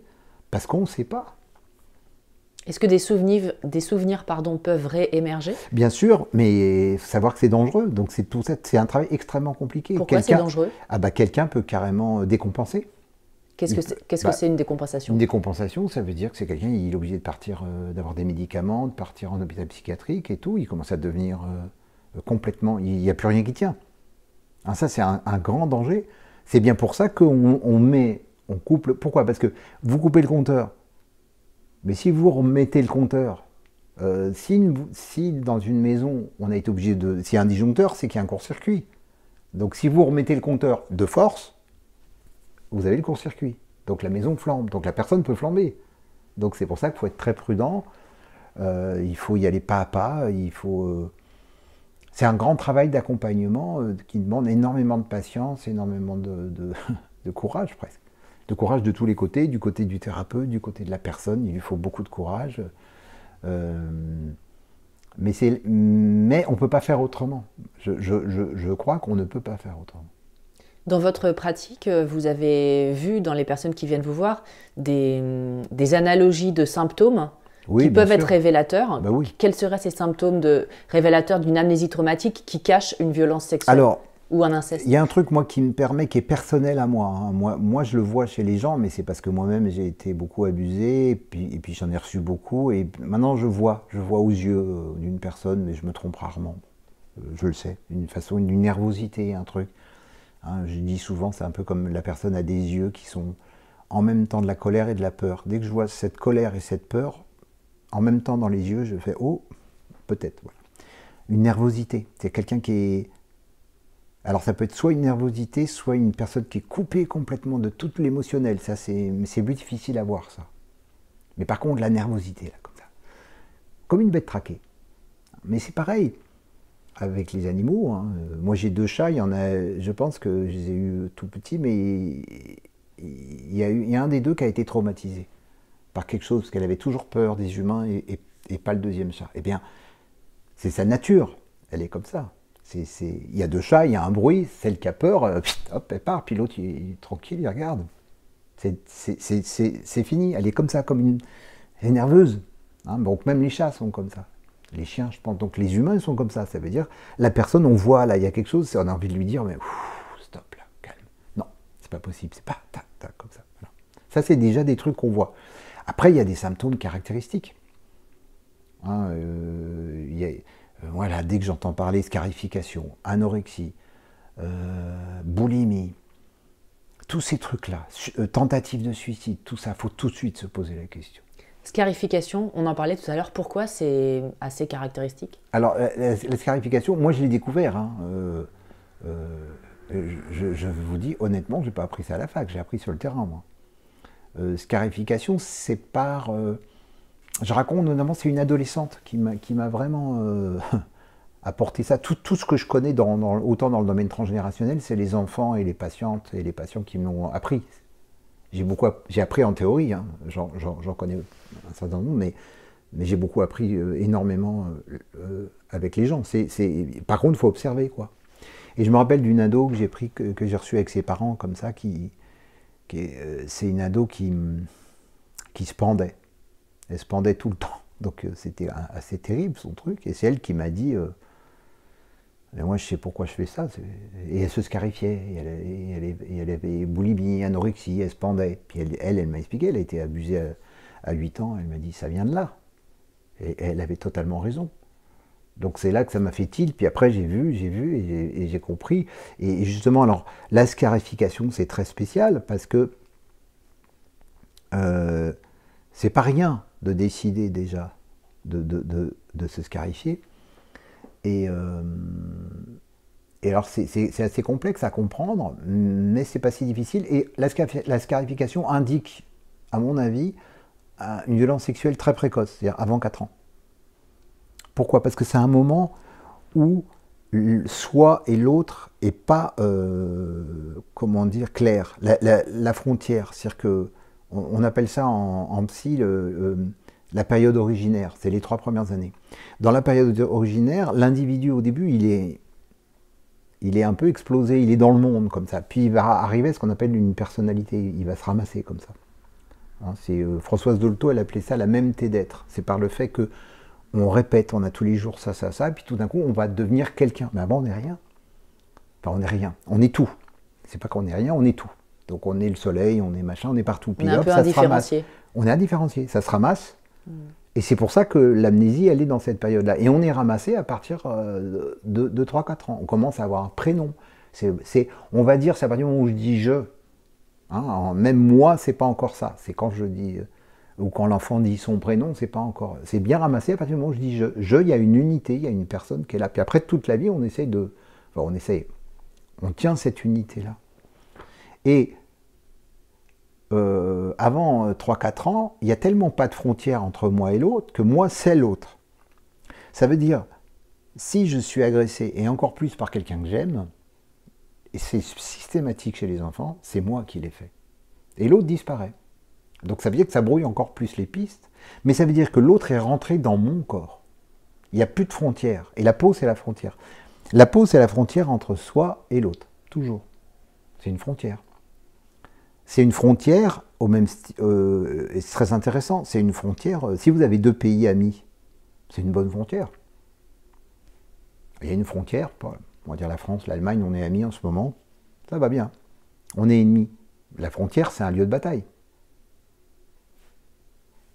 parce qu'on ne sait pas. Est-ce que des souvenirs, des souvenirs pardon, peuvent réémerger Bien sûr, mais savoir que c'est dangereux. Donc c'est tout ça, c'est un travail extrêmement compliqué. Pourquoi c'est dangereux Ah bah quelqu'un peut carrément euh, décompenser. Qu'est-ce que c'est qu'est-ce que bah, c'est une décompensation Une décompensation, ça veut dire que c'est quelqu'un, il est obligé de partir, euh, d'avoir des médicaments, de partir en hôpital psychiatrique et tout. Il commence à devenir euh, complètement, il n'y a plus rien qui tient. Hein, ça c'est un, grand danger. C'est bien pour ça qu'on on met on coupe Pourquoi Parce que vous coupez le compteur. Mais si vous remettez le compteur, euh, si, si, dans une maison, on a été obligé de... S'il y a un disjoncteur, c'est qu'il y a un court-circuit. Donc si vous remettez le compteur de force, vous avez le court-circuit. Donc la maison flambe, donc la personne peut flamber. Donc c'est pour ça qu'il faut être très prudent, euh, il faut y aller pas à pas, il faut... Euh, c'est un grand travail d'accompagnement qui demande énormément de patience, énormément de courage presque de courage de tous les côtés, du côté du thérapeute, du côté de la personne, il lui faut beaucoup de courage. Euh, mais, mais on ne peut pas faire autrement. Je, crois qu'on ne peut pas faire autrement. Dans votre pratique, vous avez vu dans les personnes qui viennent vous voir des, analogies de symptômes qui peuvent être révélateurs. Bah Quels seraient ces symptômes de révélateurs d'une amnésie traumatique qui cache une violence sexuelle Alors, ou un inceste Il y a un truc, moi, qui me permet, qui est personnel à hein. moi. Moi, je le vois chez les gens, mais c'est parce que moi-même, j'ai été beaucoup abusé, et puis, j'en ai reçu beaucoup. Et maintenant, je vois, je vois aux yeux euh, d'une personne, mais je me trompe rarement. Euh, je le sais, Une façon, une nervosité, un truc. Hein. je dis souvent, c'est un peu comme la personne a des yeux qui sont en même temps de la colère et de la peur. Dès que je vois cette colère et cette peur, en même temps dans les yeux, je fais, oh, peut-être. Une nervosité. C'est quelqu'un qui est alors ça peut être soit une nervosité, soit une personne qui est coupée complètement de tout l'émotionnel. Ça, c'est plus difficile à voir, ça. Mais par contre, la nervosité, là, comme ça. Comme une bête traquée. Mais c'est pareil avec les animaux. Hein. Moi, j'ai deux chats. Il y en a, je pense que je les ai tout petits, mais il y, a eu, un des deux qui a été traumatisé par quelque chose, parce qu'elle avait toujours peur des humains et, et pas le deuxième chat. Eh bien, c'est sa nature. Elle est comme ça. Il y a deux chats, il y a un bruit, celle qui a peur, euh, hop, elle part, puis l'autre, il, est tranquille, il regarde. C'est fini, elle est comme ça, comme une. Elle est nerveuse. Hein. donc même les chats sont comme ça. Les chiens, je pense. Donc les humains sont comme ça. Ça veut dire, la personne, on voit là, il y a quelque chose, on a envie de lui dire, mais stop là, calme. Non, c'est pas possible, c'est pas ta, comme ça. Ça, c'est déjà des trucs qu'on voit. Après, il y a des symptômes caractéristiques. Hein, euh, y a, euh, voilà, dès que j'entends parler scarification, anorexie, euh, boulimie, tous ces trucs-là, euh, tentative de suicide, tout ça, faut tout de suite se poser la question. Scarification, on en parlait tout à l'heure, pourquoi c'est assez caractéristique Alors, la, scarification, moi je l'ai découvert. Hein, je, vous dis honnêtement, je n'ai pas appris ça à la fac, j'ai appris sur le terrain, moi. scarification, c'est par je raconte notamment, c'est une adolescente qui m'a vraiment euh, apporté ça. Tout, ce que je connais, dans, autant dans le domaine transgénérationnel, c'est les enfants et les patientes et les patients qui m'ont appris. J'ai beaucoup, j'ai appris en théorie, hein. j'en connais un certain nombre, mais, j'ai beaucoup appris euh, énormément euh, avec les gens. par contre, il faut observer, quoi. Et je me rappelle d'une ado que j'ai que, reçue avec ses parents, comme ça, qui, c'est une ado qui se pendait elle se pendait tout le temps. Donc euh, c'était assez terrible son truc. Et c'est elle qui m'a dit euh, Mais moi je sais pourquoi je fais ça. Et elle se scarifiait, et elle, avait boulimie, anorexie, elle se pendait. Puis elle, elle, m'a expliqué, elle a été abusée à, 8 ans, elle m'a dit Ça vient de là. Et elle avait totalement raison. Donc c'est là que ça m'a fait tilt, puis après j'ai vu, j'ai vu et j'ai compris. Et justement, alors la scarification c'est très spécial parce que euh, c'est pas rien de décider déjà de, de, se scarifier. Et, euh, et alors c'est assez complexe à comprendre, mais c'est pas si difficile. Et la, scarification indique, à mon avis, une violence sexuelle très précoce, c'est-à-dire avant 4 ans. Pourquoi Parce que c'est un moment où soi et l'autre n'est pas, euh, comment dire, clair, la, la frontière. C'est-à-dire que on, appelle ça en, psy la période originaire, c'est les trois premières années. Dans la période originaire, l'individu au début, il est, il est un peu explosé, il est dans le monde comme ça. Puis il va arriver à ce qu'on appelle une personnalité, il va se ramasser comme ça. Hein, euh, Françoise Dolto, elle appelait ça la même thé d'être. C'est par le fait que on répète, on a tous les jours ça, ça, ça, puis tout d'un coup, on va devenir quelqu'un. Mais avant, on n'est rien. Enfin, on n'est rien. On est tout. C'est pas qu'on n'est rien, on est tout. Donc on est le soleil, on est machin, on est partout. Puis on est un ça se ramasse. On est indifférencié, ça se ramasse. Mm. Et c'est pour ça que l'amnésie, elle est dans cette période-là. Et on est ramassé à partir euh, de, 3-4 ans. On commence à avoir un prénom. on va dire, c'est à partir du moment où je dis je. Hein, même moi, c'est pas encore ça. C'est quand je dis euh, ou quand l'enfant dit son prénom, c'est pas encore. C'est bien ramassé à partir du moment où je dis je. Je, il y a une unité, il y a une personne qui est là. Puis après toute la vie, on essaye de, on essaye, on tient cette unité là. Et euh, avant 3-4 euh, ans, il n'y a tellement pas de frontière entre moi et l'autre que moi, c'est l'autre. Ça veut dire, si je suis agressé, et encore plus par quelqu'un que j'aime, et c'est systématique chez les enfants, c'est moi qui l'ai fait. Et l'autre disparaît. Donc ça veut dire que ça brouille encore plus les pistes, mais ça veut dire que l'autre est rentré dans mon corps. Il n'y a plus de frontière. Et la peau, c'est la frontière. La peau, c'est la frontière entre soi et l'autre, toujours. C'est une frontière. C'est une frontière, au même euh, et c'est très intéressant, c'est une frontière, euh, si vous avez deux pays amis, c'est une bonne frontière. Il y a une frontière, on va dire la France, l'Allemagne, on est amis en ce moment, ça va bien. On est ennemis. La frontière, c'est un lieu de bataille.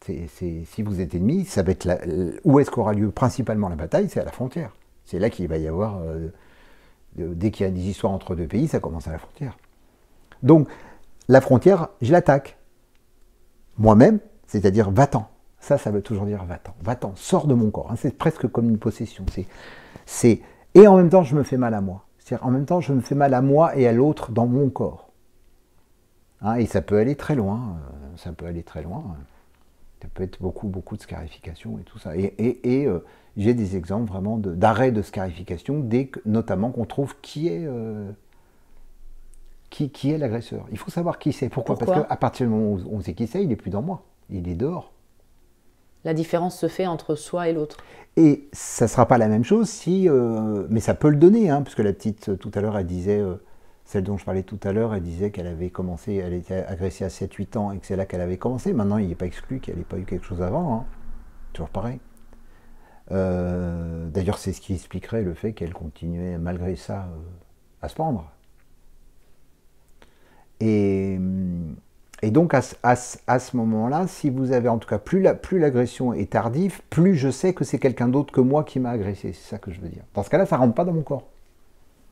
si vous êtes ennemis, ça va être la, où est-ce qu'aura lieu principalement la bataille C'est à la frontière. C'est là qu'il va y avoir, euh, dès qu'il y a des histoires entre deux pays, ça commence à la frontière. Donc, la frontière, je l'attaque. Moi-même, c'est-à-dire va-t'en. Ça, ça veut toujours dire va-t'en, va-t'en, sors de mon corps. Hein, c'est presque comme une possession. C'est, et en même temps, je me fais mal à moi. C'est-à-dire en même temps, je me fais mal à moi et à l'autre dans mon corps. Hein, et ça peut aller très loin. Euh, ça peut aller très loin. Ça peut être beaucoup, beaucoup de scarification et tout ça. Et, euh, j'ai des exemples vraiment d'arrêt de, scarification, dès que, notamment qu'on trouve qui est euh, qui, est l'agresseur. Il faut savoir qui c'est. Pourquoi, Parce qu'à partir du moment où on sait qui c'est, il n'est plus dans moi. Il est dehors. La différence se fait entre soi et l'autre. Et ça ne sera pas la même chose si. Euh, mais ça peut le donner, hein, puisque la petite, euh, tout à l'heure, elle disait. Euh, celle dont je parlais tout à l'heure, elle disait qu'elle avait commencé, elle était agressée à 7-8 ans et que c'est là qu'elle avait commencé. Maintenant, il n'est pas exclu qu'elle n'ait pas eu quelque chose avant. Hein. Toujours pareil. D'ailleurs, c'est ce qui expliquerait le fait qu'elle continuait, malgré ça, à se pendre. Et, donc, à, à, ce moment-là, si vous avez, en tout cas, plus l'agression la, plus est tardive, plus je sais que c'est quelqu'un d'autre que moi qui m'a agressé. C'est ça que je veux dire. Dans ce cas-là, ça ne rentre pas dans mon corps.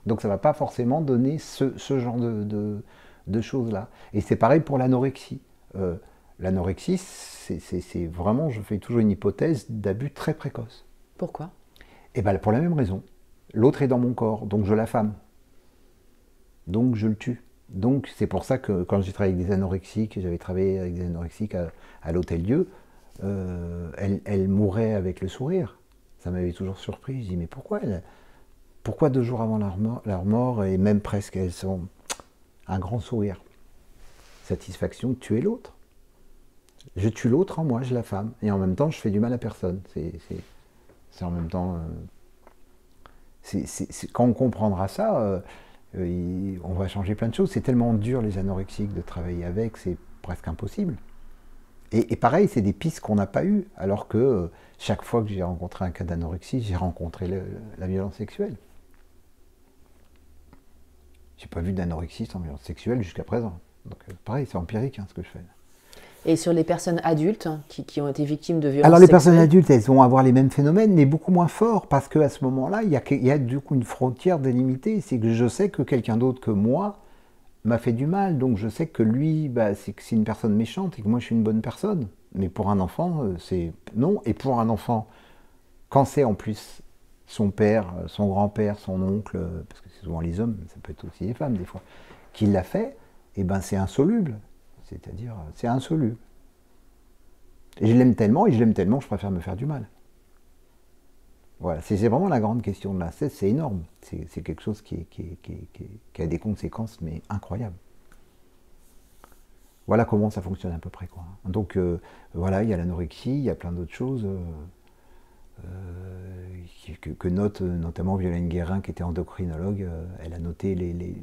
Donc, ça ne va pas forcément donner ce, genre de, de, choses-là. Et c'est pareil pour l'anorexie. Euh, l'anorexie, c'est vraiment, je fais toujours une hypothèse d'abus très précoce. Pourquoi Eh bien, pour la même raison. L'autre est dans mon corps, donc je l'affame. Donc je le tue. Donc c'est pour ça que quand j'ai travaillé avec des anorexiques, j'avais travaillé avec des anorexiques à, l'Hôtel Dieu, euh, elles, mouraient avec le sourire. Ça m'avait toujours surpris. Je dis mais pourquoi elles, pourquoi deux jours avant leur mort, et même presque elles sont un grand sourire, satisfaction de tuer l'autre. Je tue l'autre en moi, je la femme, et en même temps je fais du mal à personne. C'est en même temps, euh, quand on comprendra ça. Euh, euh, on va changer plein de choses. C'est tellement dur les anorexiques de travailler avec, c'est presque impossible. Et, pareil, c'est des pistes qu'on n'a pas eues, alors que euh, chaque fois que j'ai rencontré un cas d'anorexie, j'ai rencontré la violence sexuelle. J'ai pas vu d'anorexie sans violence sexuelle jusqu'à présent. Donc euh, pareil, c'est empirique hein, ce que je fais et sur les personnes adultes hein, qui, ont été victimes de violences. Alors les personnes adultes, elles vont avoir les mêmes phénomènes, mais beaucoup moins fort parce qu'à ce moment-là, il y, a, du coup une frontière délimitée. C'est que je sais que quelqu'un d'autre que moi m'a fait du mal, donc je sais que lui, bah, c'est une personne méchante et que moi je suis une bonne personne. Mais pour un enfant, euh, c'est non. Et pour un enfant, quand c'est en plus son père, euh, son grand-père, son oncle, euh, parce que c'est souvent les hommes, ça peut être aussi les femmes des fois, qui l'a fait, et eh ben c'est insoluble. C'est-à-dire, euh, c'est insolu. Et je l'aime tellement, et je l'aime tellement, je préfère me faire du mal. Voilà, c'est vraiment la grande question de cesse, c'est énorme. C'est quelque chose qui, qui, a des conséquences, mais incroyables. Voilà comment ça fonctionne à peu près. Quoi. Donc euh, voilà, il y a l'anorexie, il y a plein d'autres choses. Euh, euh, que, note euh, notamment Violaine Guérin, qui était endocrinologue, euh, elle a noté les,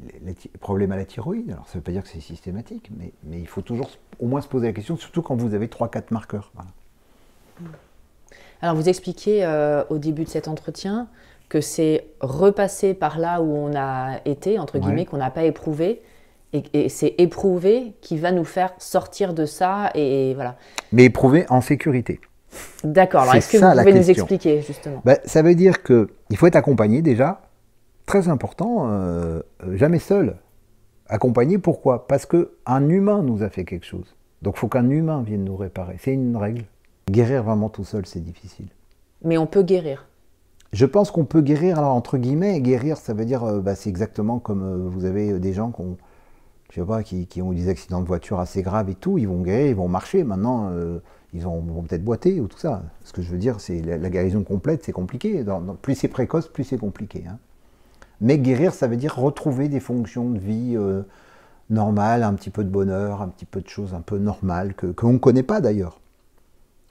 problèmes à la thyroïde. Alors ça ne veut pas dire que c'est systématique, mais, il faut toujours au moins se poser la question, surtout quand vous avez 3-4 marqueurs. Mm. Alors vous expliquez au début de cet entretien que c'est repasser par là où on a été, entre guillemets, qu'on n'a pas éprouvé, et, c'est éprouver qui va nous faire sortir de ça, et voilà. Mais éprouver en sécurité. D'accord, alors est-ce que vous pouvez nous expliquer justement bah, Ça veut dire qu'il faut être accompagné déjà, très important, euh, euh, jamais seul. Accompagné, pourquoi Parce qu'un humain nous a fait quelque chose. Donc il faut qu'un humain vienne nous réparer. C'est une règle. Guérir vraiment tout seul, c'est difficile. Mais on peut guérir. Je pense qu'on peut guérir, alors entre guillemets, guérir, ça veut dire, euh, bah, c'est exactement comme vous avez des gens qui ont, je sais pas, qui, ont eu des accidents de voiture assez graves et tout, ils vont guérir, ils vont marcher. Maintenant, ils ont, vont peut-être boiter ou tout ça. Ce que je veux dire, c'est la, guérison complète, c'est compliqué. Dans, plus c'est précoce, plus c'est compliqué. Hein. Mais guérir, ça veut dire retrouver des fonctions de vie euh, normales, un petit peu de bonheur, un petit peu de choses un peu normales que, ne connaît pas d'ailleurs.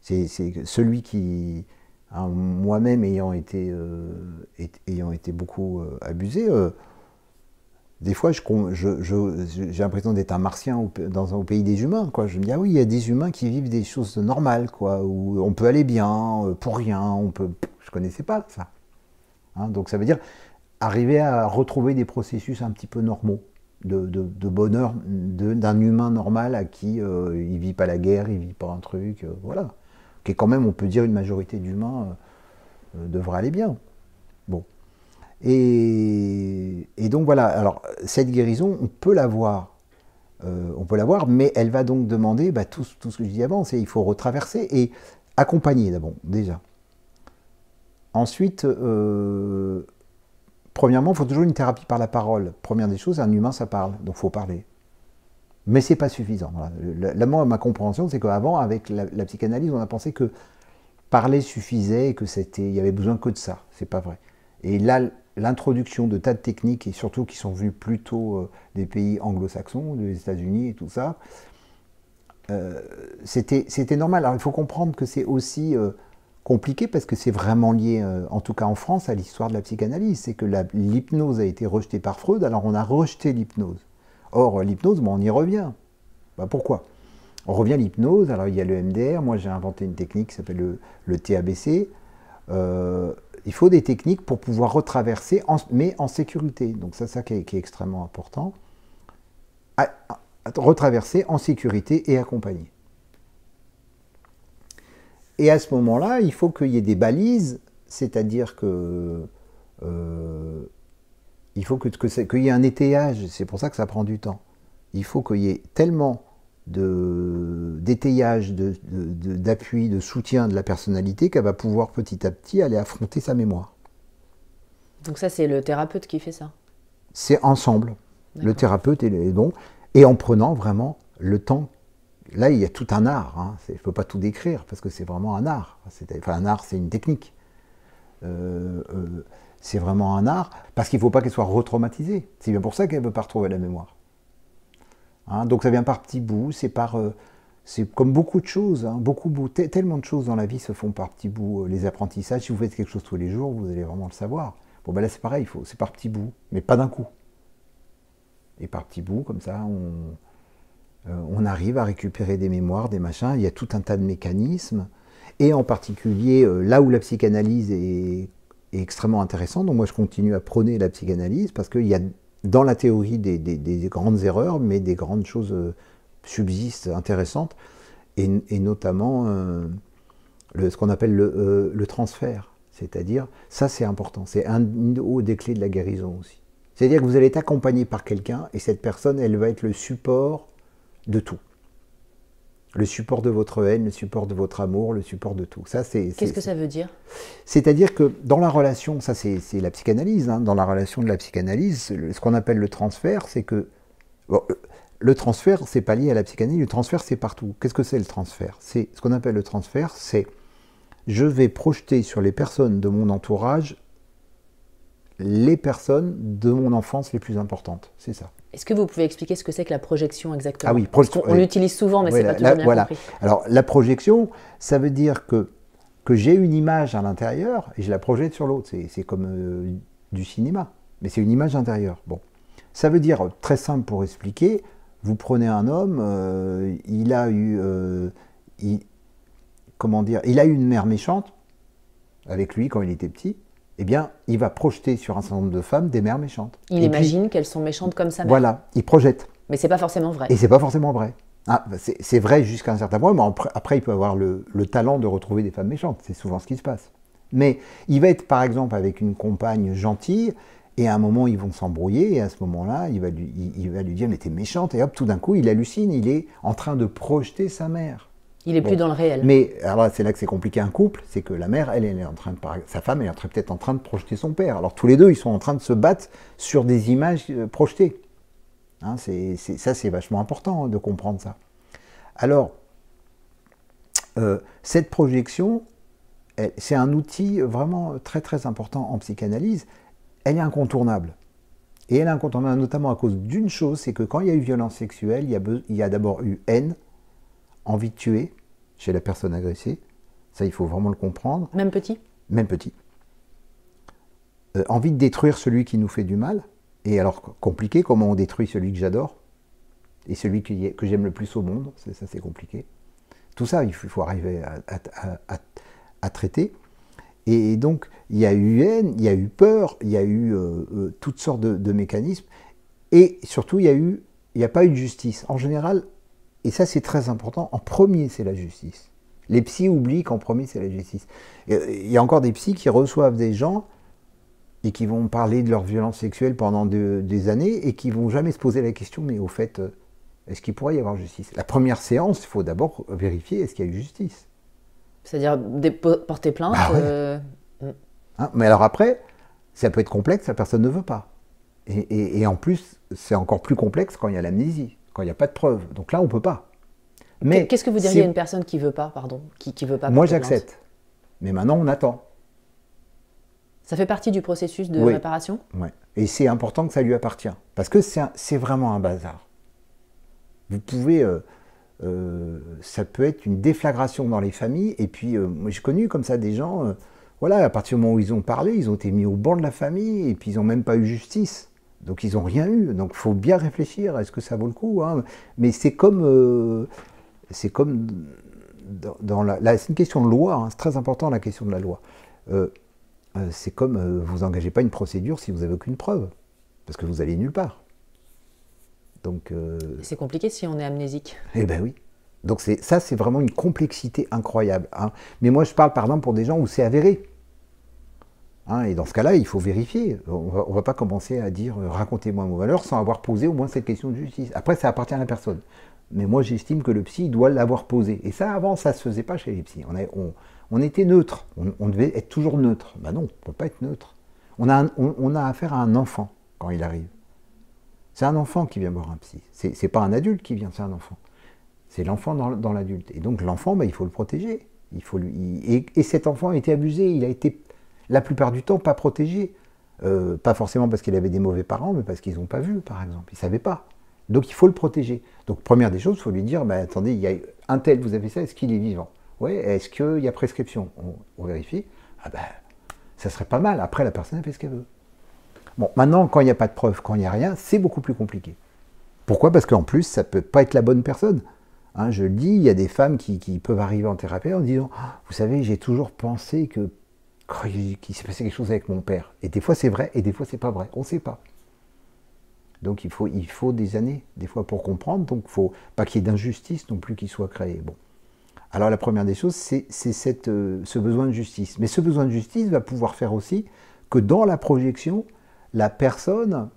C'est celui qui, hein, moi-même ayant été, euh, ayant été beaucoup euh, abusé, des fois, j'ai je, je, l'impression d'être un martien au, dans, un pays des humains. Quoi. Je me dis, ah oui, il y a des humains qui vivent des choses normales, quoi, où on peut aller bien, euh, pour rien, on peut... Je ne connaissais pas ça. Hein, donc ça veut dire arriver à retrouver des processus un petit peu normaux, de, bonheur d'un humain normal à qui euh, il vit pas la guerre, il vit pas un truc, euh, voilà. Qui quand même, on peut dire, une majorité d'humains devrait aller bien. Bon. Et, donc voilà, alors cette guérison, on peut l'avoir. Euh, on peut l'avoir, mais elle va donc demander bah, tout, tout, ce que je dis avant, c'est il faut retraverser et accompagner d'abord, déjà. Ensuite, euh, premièrement, il faut toujours une thérapie par la parole. Première des choses, un humain, ça parle, donc il faut parler. Mais c'est pas suffisant. Voilà. La, ma compréhension, c'est qu'avant, avec la, la, psychanalyse, on a pensé que parler suffisait et que c'était, il y avait besoin que de ça. C'est pas vrai. Et là, l'introduction de tas de techniques, et surtout qui sont venues plutôt euh, des pays anglo-saxons, des États-Unis et tout ça, euh, c'était normal. Alors il faut comprendre que c'est aussi euh, compliqué parce que c'est vraiment lié, en tout cas en France, à l'histoire de la psychanalyse. C'est que l'hypnose a été rejetée par Freud, alors on a rejeté l'hypnose. Or, l'hypnose, on y revient. Bah, pourquoi On revient à l'hypnose, alors il y a le MDR, moi j'ai inventé une technique qui s'appelle le, le, TABC il faut des techniques pour pouvoir retraverser, mais en sécurité. Donc ça, ça qui est, extrêmement important. retraverser en sécurité et accompagner. Et à ce moment-là, il faut qu'il y ait des balises, c'est-à-dire que euh, il faut que qu'il y ait un étayage. C'est pour ça que ça prend du temps. Il faut qu'il y ait tellement d'étayage, d'appui, de, soutien de la personnalité qu'elle va pouvoir petit à petit aller affronter sa mémoire. Donc ça, c'est le thérapeute qui fait ça C'est ensemble, le thérapeute et les dons, et en prenant vraiment le temps. Là, il y a tout un art, hein. je ne peux pas tout décrire, parce que c'est vraiment un art. Enfin, un art, c'est une technique. Euh, euh, c'est vraiment un art, parce qu'il ne faut pas qu'elle soit retraumatisée. C'est bien pour ça qu'elle ne veut pas retrouver la mémoire. Hein, donc ça vient par petits bouts, c'est par... Euh, c'est comme beaucoup de choses, hein, beaucoup, tellement de choses dans la vie se font par petits bouts. Euh, les apprentissages, si vous faites quelque chose tous les jours, vous allez vraiment le savoir. Bon, ben là, c'est pareil, c'est par petits bouts, mais pas d'un coup. Et par petits bouts, comme ça, euh, on, arrive à récupérer des mémoires, des machins. Il y a tout un tas de mécanismes. Et en particulier, là où la psychanalyse est, est extrêmement intéressante, donc moi, je continue à prôner la psychanalyse parce qu'il y a dans la théorie des, grandes erreurs, mais des grandes choses euh, subsistent, intéressantes, et, notamment euh, ce qu'on appelle euh, le, transfert. C'est-à-dire, ça c'est important, c'est un, des clés de la guérison aussi. C'est-à-dire que vous allez être accompagné par quelqu'un, et cette personne, elle va être le support de tout le support de votre haine, le support de votre amour, le support de tout. Ça, c'est. Qu'est-ce que ça veut dire C'est-à-dire que dans la relation, ça c'est la psychanalyse. Hein. dans la relation de la psychanalyse, ce qu'on appelle le transfert, c'est que le transfert, c'est pas lié à la psychanalyse. Le transfert, c'est partout. Qu'est-ce que c'est le transfert C'est ce qu'on appelle le transfert, c'est je vais projeter sur les personnes de mon entourage les personnes de mon enfance les plus importantes. C'est ça. Est-ce que vous pouvez expliquer ce que c'est que la projection exactement Ah oui, On, l'utilise souvent, mais c'est pas toujours la, bien voilà. Alors la projection, ça veut dire que j'ai une image à l'intérieur et je la projette sur l'autre. C'est comme euh, du cinéma, mais c'est une image intérieure. Bon, ça veut dire très simple pour expliquer. Vous prenez un homme, euh, il a eu, euh, comment dire, il a eu une mère méchante avec lui quand il était petit eh bien, il va projeter sur un certain nombre de femmes des mères méchantes. Il imagine qu'elles sont méchantes comme sa mère. Voilà, il projette. Mais c'est pas forcément vrai. Et c'est pas forcément vrai. Ah, bah, c'est vrai jusqu'à un certain point, mais après, il peut avoir le, talent de retrouver des femmes méchantes. C'est souvent ce qui se passe. Mais il va être, par exemple, avec une compagne gentille, et à un moment, ils vont s'embrouiller, et à ce moment-là, il, il, va lui dire Mais t'es méchante, et hop, tout d'un coup, il hallucine, il est en train de projeter sa mère. Il n'est plus dans le réel. Mais alors c'est là que c'est compliqué un couple, c'est que la mère, elle, est en train de sa femme, elle est peut-être en train de projeter son père. Alors tous les deux, ils sont en train de se battre sur des images euh, projetées. Hein, ça, c'est vachement important hein, de comprendre ça. Alors, euh, cette projection, c'est un outil vraiment très très important en psychanalyse. Elle est incontournable. Et elle est incontournable notamment à cause d'une chose, c'est que quand il y a eu violence sexuelle, il y a d'abord eu haine, envie de tuer chez la personne agressée. Ça, il faut vraiment le comprendre. Même petit Même petit. Euh, envie de détruire celui qui nous fait du mal. Et alors, compliqué, comment on détruit celui que j'adore et celui que j'aime le plus au monde Ça, c'est compliqué. Tout ça, il faut, arriver à, traiter. Et donc, il y a eu haine, il y a eu peur, il y a eu euh, euh, toutes sortes de, mécanismes. Et surtout, il n'y a, eu, il a pas eu de justice. En général, et ça c'est très important, en premier c'est la justice. Les psys oublient qu'en premier c'est la justice. Il y a encore des psys qui reçoivent des gens et qui vont parler de leur violence sexuelle pendant des années et qui vont jamais se poser la question, mais au fait, euh, est-ce qu'il pourrait y avoir justice La première séance, il faut d'abord vérifier est-ce qu'il y a eu justice. C'est-à-dire porter plainte bah euh, mm. hein, Mais alors après, ça peut être complexe, la personne ne veut pas. et en plus, c'est encore plus complexe quand il y a l'amnésie quand il n'y a pas de preuve, Donc là, on ne peut pas. Mais Qu'est-ce que vous diriez à une personne qui veut pas, pardon, qui, veut pas Moi, j'accepte. Mais maintenant, on attend. Ça fait partie du processus de réparation Oui. Et c'est important que ça lui appartient. Parce que c'est vraiment un bazar. Vous pouvez. Euh, euh, ça peut être une déflagration dans les familles. Et puis, euh, moi, j'ai connu comme ça des gens. voilà, à partir du moment où ils ont parlé, ils ont été mis au banc de la famille et puis ils n'ont même pas eu justice. Donc ils n'ont rien eu. Donc il faut bien réfléchir, est-ce que ça vaut le coup hein. Mais c'est comme... Euh, c'est comme dans, la, c'est une question de loi, hein. c'est très important la question de la loi. Euh, euh, c'est comme vous n'engagez pas une procédure si vous n'avez aucune preuve, parce que vous allez nulle part. Donc c'est compliqué si on est amnésique. Eh bien oui. Donc ça c'est vraiment une complexité incroyable. Hein. Mais moi je parle par exemple pour des gens où c'est avéré. Hein, et dans ce cas-là, il faut vérifier. On ne va pas commencer à dire euh, racontez-moi vos valeurs sans avoir posé au moins cette question de justice. Après, ça appartient à la personne. Mais moi, j'estime que le psy doit l'avoir posé. Et ça, avant, ça ne se faisait pas chez les psys. On, on, était neutre. On, devait être toujours neutre. Ben non, on ne peut pas être neutre. On a, on a affaire à un enfant quand il arrive. C'est un enfant qui vient voir un psy. Ce n'est pas un adulte qui vient, c'est un enfant. C'est l'enfant dans, l'adulte. Et donc l'enfant, bah, il faut le protéger. Il faut lui, et, et, cet enfant a été abusé, il a été la plupart du temps pas protégé, euh, pas forcément parce qu'il avait des mauvais parents, mais parce qu'ils n'ont pas vu, par exemple. Ils ne savaient pas. Donc il faut le protéger. Donc première des choses, il faut lui dire, bah, attendez, il y a un tel, vous avez ça, est-ce qu'il est vivant Oui, est-ce qu'il y a prescription on, vérifie. Ah ben, ça serait pas mal. Après, la personne fait ce qu'elle veut. Bon, maintenant, quand il n'y a pas de preuve, quand il n'y a rien, c'est beaucoup plus compliqué. Pourquoi Parce qu'en plus, ça ne peut pas être la bonne personne. Hein, je le dis, il y a des femmes qui, peuvent arriver en thérapie en disant, ah, vous savez, j'ai toujours pensé que qu'il il, s'est passé quelque chose avec mon père. Et des fois c'est vrai et des fois c'est pas vrai. On ne sait pas. Donc il faut, il faut des années, des fois, pour comprendre. Donc il ne faut pas qu'il y ait d'injustice non plus qui soit créée. Bon. Alors la première des choses, c'est euh, ce besoin de justice. Mais ce besoin de justice va pouvoir faire aussi que dans la projection, la personne,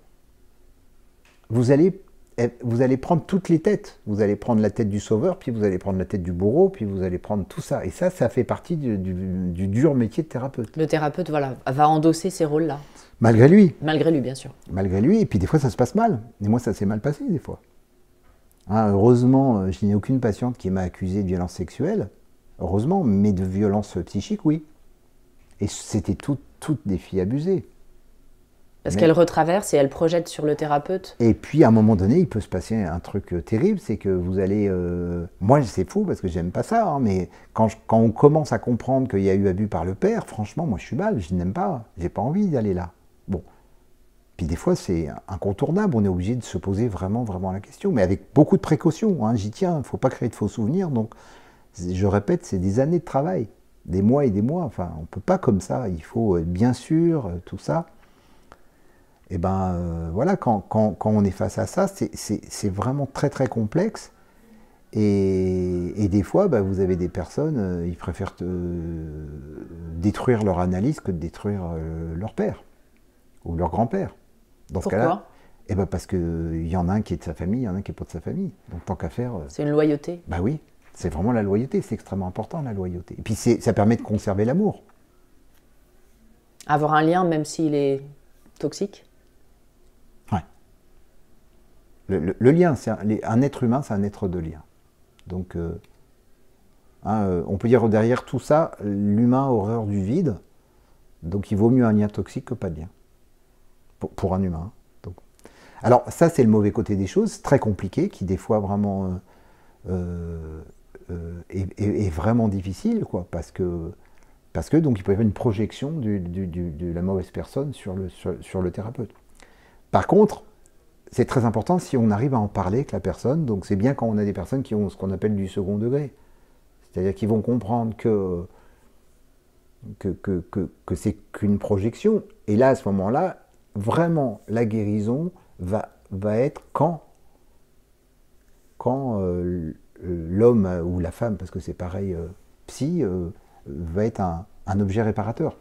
vous allez eh, vous allez prendre toutes les têtes. Vous allez prendre la tête du sauveur, puis vous allez prendre la tête du bourreau, puis vous allez prendre tout ça. Et ça, ça fait partie du, dur métier de thérapeute. Le thérapeute, voilà, va endosser ces rôles-là. Malgré lui. Malgré lui, bien sûr. Malgré lui. Et puis des fois, ça se passe mal. Et moi, ça s'est mal passé des fois. Hein, heureusement, euh, je n'ai aucune patiente qui m'a accusé de violence sexuelle. Heureusement, mais de violence psychique, oui. Et c'était toutes des filles abusées. Parce qu'elle retraverse et elle projette sur le thérapeute. Et puis à un moment donné, il peut se passer un truc euh, terrible, c'est que vous allez. Euh, moi, c'est fou parce que j'aime pas ça, hein, mais quand, on commence à comprendre qu'il y a eu abus par le père, franchement, moi je suis mal, je n'aime pas, j'ai pas envie d'aller là. Bon. Puis des fois, c'est incontournable, on est obligé de se poser vraiment, vraiment la question, mais avec beaucoup de précautions. Hein, j'y tiens, il ne faut pas créer de faux souvenirs, donc je répète, c'est des années de travail, des mois et des mois, enfin, on ne peut pas comme ça, il faut bien sûr, euh, tout ça. Et eh ben euh, voilà, quand, on est face à ça, c'est vraiment très très complexe. Et, des fois, bah, vous avez des personnes, euh, ils préfèrent euh, détruire leur analyse que de détruire leur père ou leur grand-père. Dans ce cas-là, eh ben parce qu'il y en a un qui est de sa famille, il y en a un qui n'est pas de sa famille. Donc tant qu'à faire. C'est une loyauté. Bah oui, c'est vraiment la loyauté, c'est extrêmement important la loyauté. Et puis ça permet de conserver l'amour. Avoir un lien même s'il est toxique le, lien, c'est un, être humain, c'est un être de lien. Donc, euh, hein, euh, on peut dire derrière tout ça, l'humain horreur du vide, donc il vaut mieux un lien toxique que pas de lien. Pour, un humain. Hein, Alors, ça, c'est le mauvais côté des choses, très compliqué, qui des fois vraiment euh, est, vraiment difficile, quoi, parce que parce que donc il peut y avoir une projection de la mauvaise personne sur le, sur le thérapeute. Par contre, c'est très important si on arrive à en parler avec la personne. Donc c'est bien quand on a des personnes qui ont ce qu'on appelle du second degré. C'est-à-dire qu'ils vont comprendre que, que, que, c'est qu'une projection. Et là, à ce moment-là, vraiment, la guérison va, va être quand Quand euh, l'homme ou la femme, parce que c'est pareil, euh, psy, euh, va être un objet réparateur.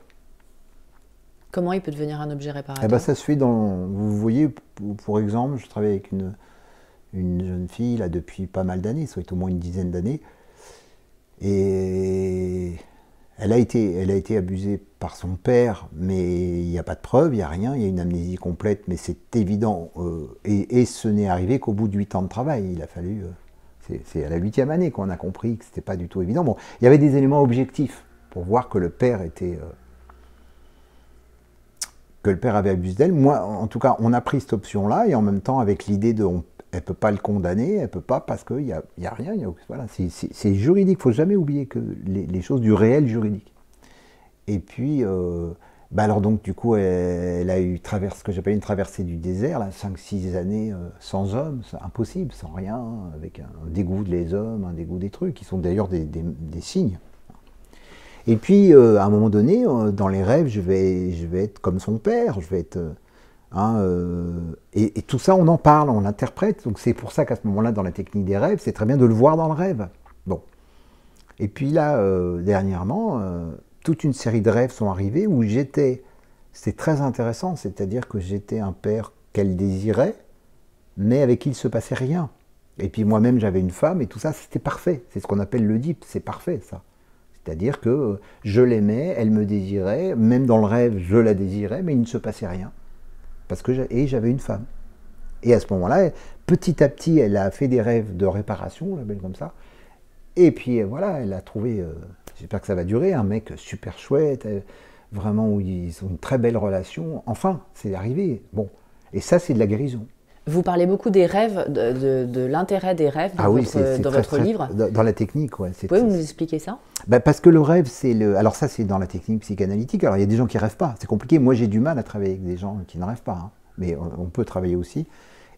Comment il peut devenir un objet réparateur eh ben, Ça suit dans. Vous voyez, pour exemple, je travaille avec une, une jeune fille là depuis pas mal d'années, soit au moins une dizaine d'années. Et elle a, été, elle a été abusée par son père, mais il n'y a pas de preuve, il n'y a rien, il y a une amnésie complète, mais c'est évident. Euh, et, ce n'est arrivé qu'au bout de huit ans de travail. Il a fallu. Euh, c'est à la huitième année qu'on a compris que ce n'était pas du tout évident. Bon, il y avait des éléments objectifs pour voir que le père était. Euh, que le père avait abusé d'elle. Moi, en tout cas, on a pris cette option-là, et en même temps, avec l'idée de elle ne peut pas le condamner, elle peut pas parce qu'il n'y a, rien. voilà, c'est juridique, il faut jamais oublier que les, choses du réel juridique. Et puis, euh, bah alors donc du coup, elle, a eu traverse, ce que j'appelle une traversée du désert, 5-6 années euh, sans homme, impossible, sans rien, hein, avec un dégoût des hommes, un dégoût des trucs, qui sont d'ailleurs des signes. Et puis, euh, à un moment donné, euh, dans les rêves, je vais, je vais être comme son père, je vais être... Euh, hein, et, tout ça, on en parle, on l'interprète. Donc c'est pour ça qu'à ce moment-là, dans la technique des rêves, c'est très bien de le voir dans le rêve. Bon. Et puis là, dernièrement, toute une série de rêves sont arrivés où j'étais... C'est très intéressant, c'est-à-dire que j'étais un père qu'elle désirait, mais avec qui il ne se passait rien. Et puis moi-même, j'avais une femme, et tout ça, c'était parfait. C'est ce qu'on appelle le dip, c'est parfait, ça. C'est-à-dire que je l'aimais, elle me désirait, même dans le rêve, je la désirais, mais il ne se passait rien. Parce que et j'avais une femme. Et à ce moment-là, petit à petit, elle a fait des rêves de réparation, on l'appelle comme ça. Et puis euh, voilà, elle a trouvé, euh, j'espère que ça va durer, un mec super chouette, euh, vraiment où ils ont une très belle relation. Enfin, c'est arrivé. Bon, et ça, c'est de la guérison. Vous parlez beaucoup des rêves, de, l'intérêt des rêves ah dans votre, livre. Dans la technique, oui. Pouvez-vous nous expliquer ça ben, Parce que le rêve, c'est le. Alors, ça, c'est dans la technique psychanalytique. Alors, il y a des gens qui rêvent pas. C'est compliqué. Moi, j'ai du mal à travailler avec des gens qui ne rêvent pas. Hein. Mais on, peut travailler aussi.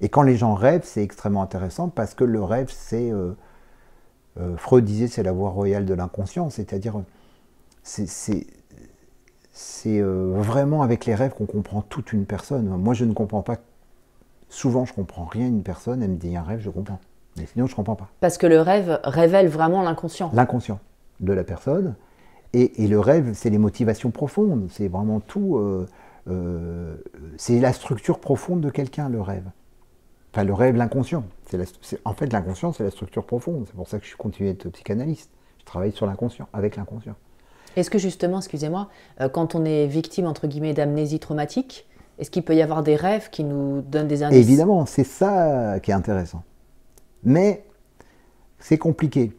Et quand les gens rêvent, c'est extrêmement intéressant parce que le rêve, c'est. Euh, euh, Freud disait c'est la voie royale de l'inconscient, c'est-à-dire c'est euh, vraiment avec les rêves qu'on comprend toute une personne. Moi, je ne comprends pas Souvent, je comprends rien une personne, elle me dit un rêve, je comprends. Mais sinon, je comprends pas. Parce que le rêve révèle vraiment l'inconscient. L'inconscient de la personne. Et, le rêve, c'est les motivations profondes. C'est vraiment tout. Euh, euh, c'est la structure profonde de quelqu'un, le rêve. Enfin, le rêve, l'inconscient. En fait, l'inconscient, c'est la structure profonde. C'est pour ça que je continue d'être psychanalyste. Je travaille sur l'inconscient, avec l'inconscient. Est-ce que justement, excusez-moi, euh, quand on est victime, entre guillemets, d'amnésie traumatique, est-ce qu'il peut y avoir des rêves qui nous donnent des indices Évidemment, c'est ça qui est intéressant. Mais c'est compliqué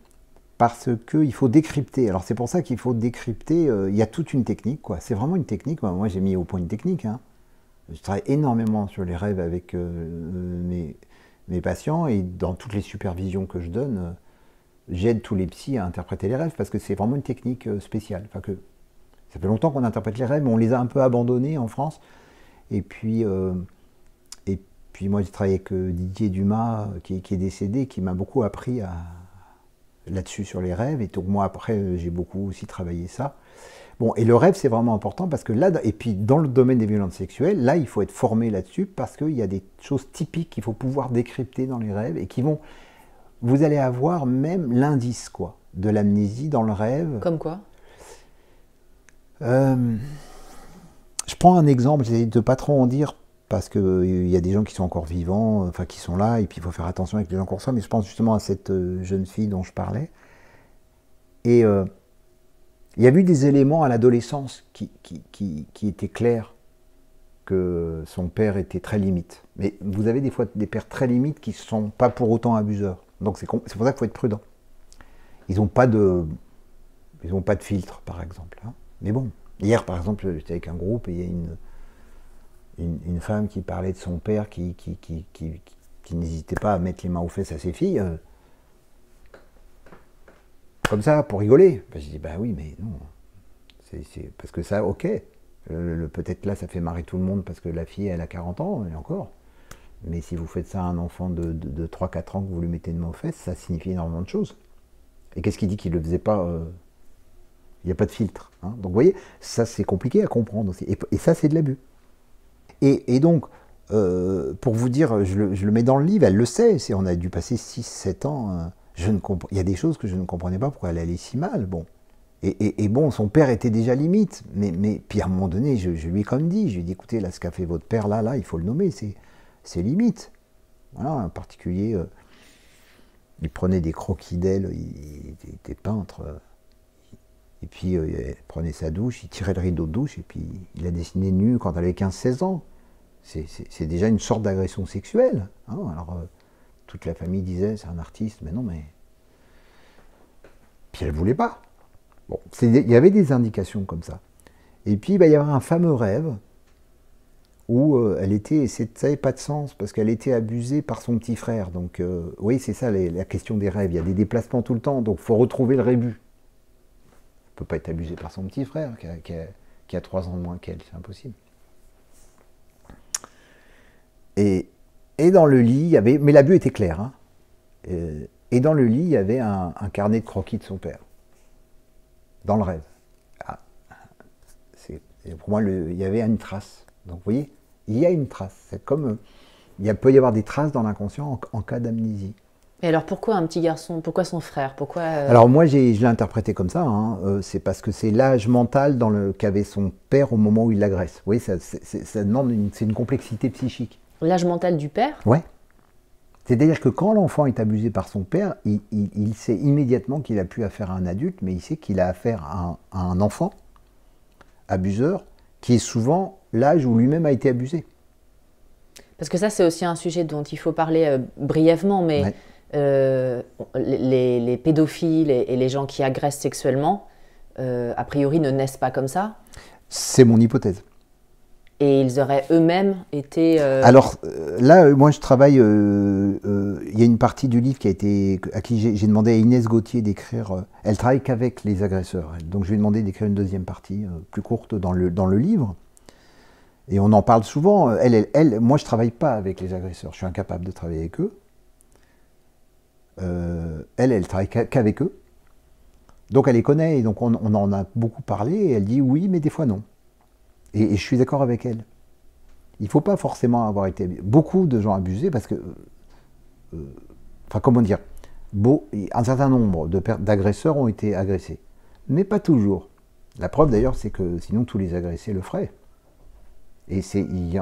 parce qu'il faut décrypter. Alors c'est pour ça qu'il faut décrypter. Euh, il y a toute une technique, quoi. C'est vraiment une technique. Moi, j'ai mis au point une technique. Hein. Je travaille énormément sur les rêves avec euh, euh, mes, patients et dans toutes les supervisions que je donne, j'aide tous les psys à interpréter les rêves parce que c'est vraiment une technique spéciale. Enfin ça fait longtemps qu'on interprète les rêves, mais on les a un peu abandonnés en France et puis, euh, et puis moi, j'ai travaillé avec euh, Didier Dumas, euh, qui, est décédé, qui m'a beaucoup appris là-dessus sur les rêves. Et donc moi, après, j'ai beaucoup aussi travaillé ça. Bon, et le rêve, c'est vraiment important parce que là, et puis dans le domaine des violences sexuelles, là, il faut être formé là-dessus parce qu'il y a des choses typiques qu'il faut pouvoir décrypter dans les rêves et qui vont. Vous allez avoir même l'indice, quoi, de l'amnésie dans le rêve. Comme quoi je prends un exemple, j'essaie de pas trop en dire parce qu'il euh, y a des gens qui sont encore vivants, euh, enfin qui sont là, et puis il faut faire attention avec les gens qu'on ça. mais je pense justement à cette euh, jeune fille dont je parlais. Et il y a eu des éléments à l'adolescence qui, étaient clairs que son père était très limite. Mais vous avez des fois des pères très limites qui ne sont pas pour autant abuseurs. Donc c'est pour ça qu'il faut être prudent. Ils n'ont pas de, filtre, par exemple. Hein. Mais bon, Hier, par exemple, j'étais avec un groupe et il y a une, une, femme qui parlait de son père qui, qui, qui, n'hésitait pas à mettre les mains aux fesses à ses filles. Euh, comme ça, pour rigoler. je dis, bah oui, mais non. C'est, Parce que ça, ok. peut-être là, ça fait marrer tout le monde parce que la fille, elle a 40 ans, et encore. Mais si vous faites ça à un enfant de, 3-4 ans, que vous lui mettez les mains aux fesses, ça signifie énormément de choses. Et qu'est-ce qui dit qu'il ne le faisait pas euh, il n'y a pas de filtre. Hein. Donc vous voyez, ça c'est compliqué à comprendre aussi. Et, ça c'est de l'abus. Et, donc, euh, pour vous dire, je le, mets dans le livre, elle le sait, on a dû passer 6-7 ans. Euh, je ne comprends, il y a des choses que je ne comprenais pas pourquoi elle allait si mal. Bon. Et, bon, son père était déjà limite, mais, mais puis à un moment donné, je, lui ai comme dit, je lui ai dit, écoutez, là, ce qu'a fait votre père, là, là, il faut le nommer, c'est limite. Voilà, en particulier, euh, il prenait des croquis d'elle, il, était peintre. Et puis, elle euh, prenait sa douche, il tirait le rideau de douche, et puis il a dessiné nu quand elle avait 15-16 ans. C'est déjà une sorte d'agression sexuelle. Hein. Alors, euh, toute la famille disait, c'est un artiste, mais non, mais. Puis elle ne voulait pas. Bon, il y avait des indications comme ça. Et puis, bah, il y avait un fameux rêve où euh, elle était, ça n'avait pas de sens, parce qu'elle était abusée par son petit frère. Donc, oui, c'est ça la question des rêves. Il y a des déplacements tout le temps, donc il faut retrouver le rébut ne peut pas être abusé par son petit frère qui a, trois ans de moins qu'elle, c'est impossible. Et, dans le lit, il y avait, mais l'abus était clair, hein. et, dans le lit, il y avait un, carnet de croquis de son père, dans le rêve. Ah. pour moi, il y avait une trace. Donc vous voyez, il y a une trace. C'est comme euh, il peut y avoir des traces dans l'inconscient en cas d'amnésie. Et alors pourquoi un petit garçon Pourquoi son frère Pourquoi euh, Alors moi je l'ai interprété comme ça, hein. euh, c'est parce que c'est l'âge mental dans le qu'avait son père au moment où il l'agresse. Oui, voyez, ça, demande c'est une complexité psychique. L'âge mental du père Oui. C'est-à-dire que quand l'enfant est abusé par son père, il, sait immédiatement qu'il a pu affaire à un adulte, mais il sait qu'il a affaire à un, enfant abuseur, qui est souvent l'âge où lui-même a été abusé. Parce que ça, c'est aussi un sujet dont il faut parler euh, brièvement, mais euh, les, pédophiles et, les gens qui agressent sexuellement, euh, a priori, ne naissent pas comme ça C'est mon hypothèse. Et ils auraient eux-mêmes été... Euh, Alors là, moi, je travaille... Il y a une partie du livre qui a été, à qui j'ai demandé à Inès Gauthier d'écrire... elle travaille qu'avec les agresseurs. Donc je lui ai demandé d'écrire une deuxième partie, plus courte, dans le, dans le livre. Et on en parle souvent. elle, moi, je travaille pas avec les agresseurs. Je suis incapable de travailler avec eux. Euh, elle, elle travaille qu'avec eux. Donc elle les connaît, et donc on, en a beaucoup parlé, et elle dit oui, mais des fois non. Et, je suis d'accord avec elle. Il ne faut pas forcément avoir été Beaucoup de gens abusés, parce que... Euh, enfin, comment dire beau, Un certain nombre d'agresseurs ont été agressés. Mais pas toujours. La preuve d'ailleurs, c'est que sinon tous les agressés le feraient. Et il y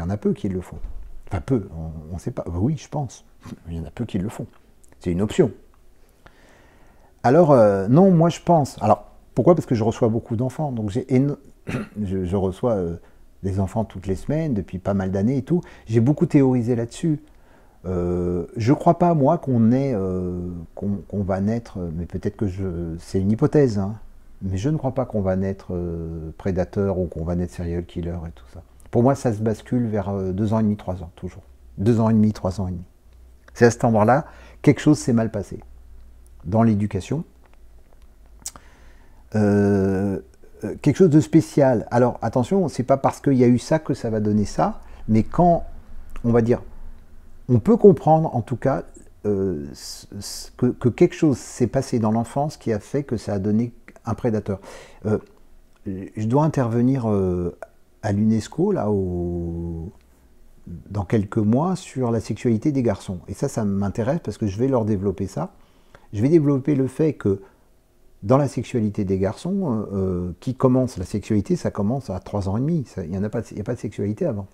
en a peu qui le font. Enfin, peu, on ne sait pas. Oui, je pense. Il y en a peu qui le font. C'est une option. Alors, euh, non, moi je pense. Alors, pourquoi Parce que je reçois beaucoup d'enfants. Donc, je, reçois euh, des enfants toutes les semaines, depuis pas mal d'années et tout. J'ai beaucoup théorisé là-dessus. Euh, je ne crois pas, moi, qu'on va naître, mais peut-être que je, c'est une hypothèse, hein. mais je ne crois pas qu'on va naître prédateur ou qu'on va naître serial killer et tout ça. Pour moi, ça se bascule vers euh, deux ans et demi, trois ans, toujours. Deux ans et demi, trois ans et demi. C'est à cet endroit-là, quelque chose s'est mal passé dans l'éducation. Euh, euh, quelque chose de spécial. Alors attention, c'est pas parce qu'il y a eu ça que ça va donner ça, mais quand, on va dire, on peut comprendre en tout cas que, quelque chose s'est passé dans l'enfance qui a fait que ça a donné un prédateur. je dois intervenir à l'UNESCO, là, au... dans quelques mois, sur la sexualité des garçons. Et ça, ça m'intéresse parce que je vais leur développer ça. Je vais développer le fait que dans la sexualité des garçons, euh, euh, qui commence la sexualité, ça commence à 3 ans et demi. Il n'y a, pas de, a pas de sexualité avant.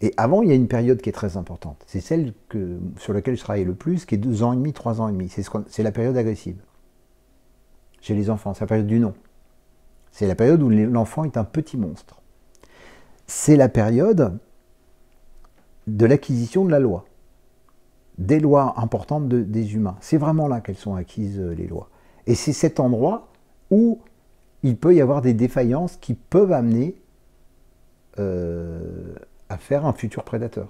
Et avant, il y a une période qui est très importante. C'est celle que, sur laquelle je travaille le plus, qui est 2 ans et demi, 3 ans et demi. C'est la période agressive. Chez les enfants, c'est la période du non. C'est la période où l'enfant est un petit monstre c'est la période de l'acquisition de la loi, des lois importantes des humains. C'est vraiment là qu'elles sont acquises, euh, les lois. Et c'est cet endroit où il peut y avoir des défaillances qui peuvent amener euh, à faire un futur prédateur.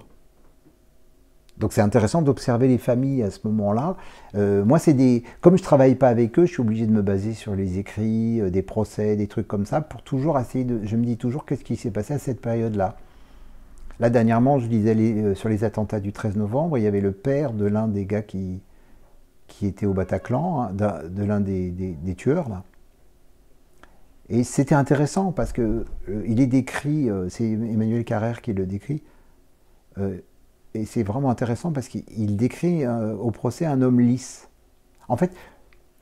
Donc c'est intéressant d'observer les familles à ce moment-là. Euh, moi, c'est des, comme je ne travaille pas avec eux, je suis obligé de me baser sur les écrits, euh, des procès, des trucs comme ça, pour toujours essayer de. Je me dis toujours qu'est-ce qui s'est passé à cette période-là. Là dernièrement, je disais euh, sur les attentats du 13 novembre, il y avait le père de l'un des gars qui qui était au Bataclan, hein, de l'un des, tueurs là. Et c'était intéressant parce qu'il il est décrit, c'est Emmanuel Carrère qui le décrit et c'est vraiment intéressant parce qu'il décrit euh, au procès un homme lisse. En fait,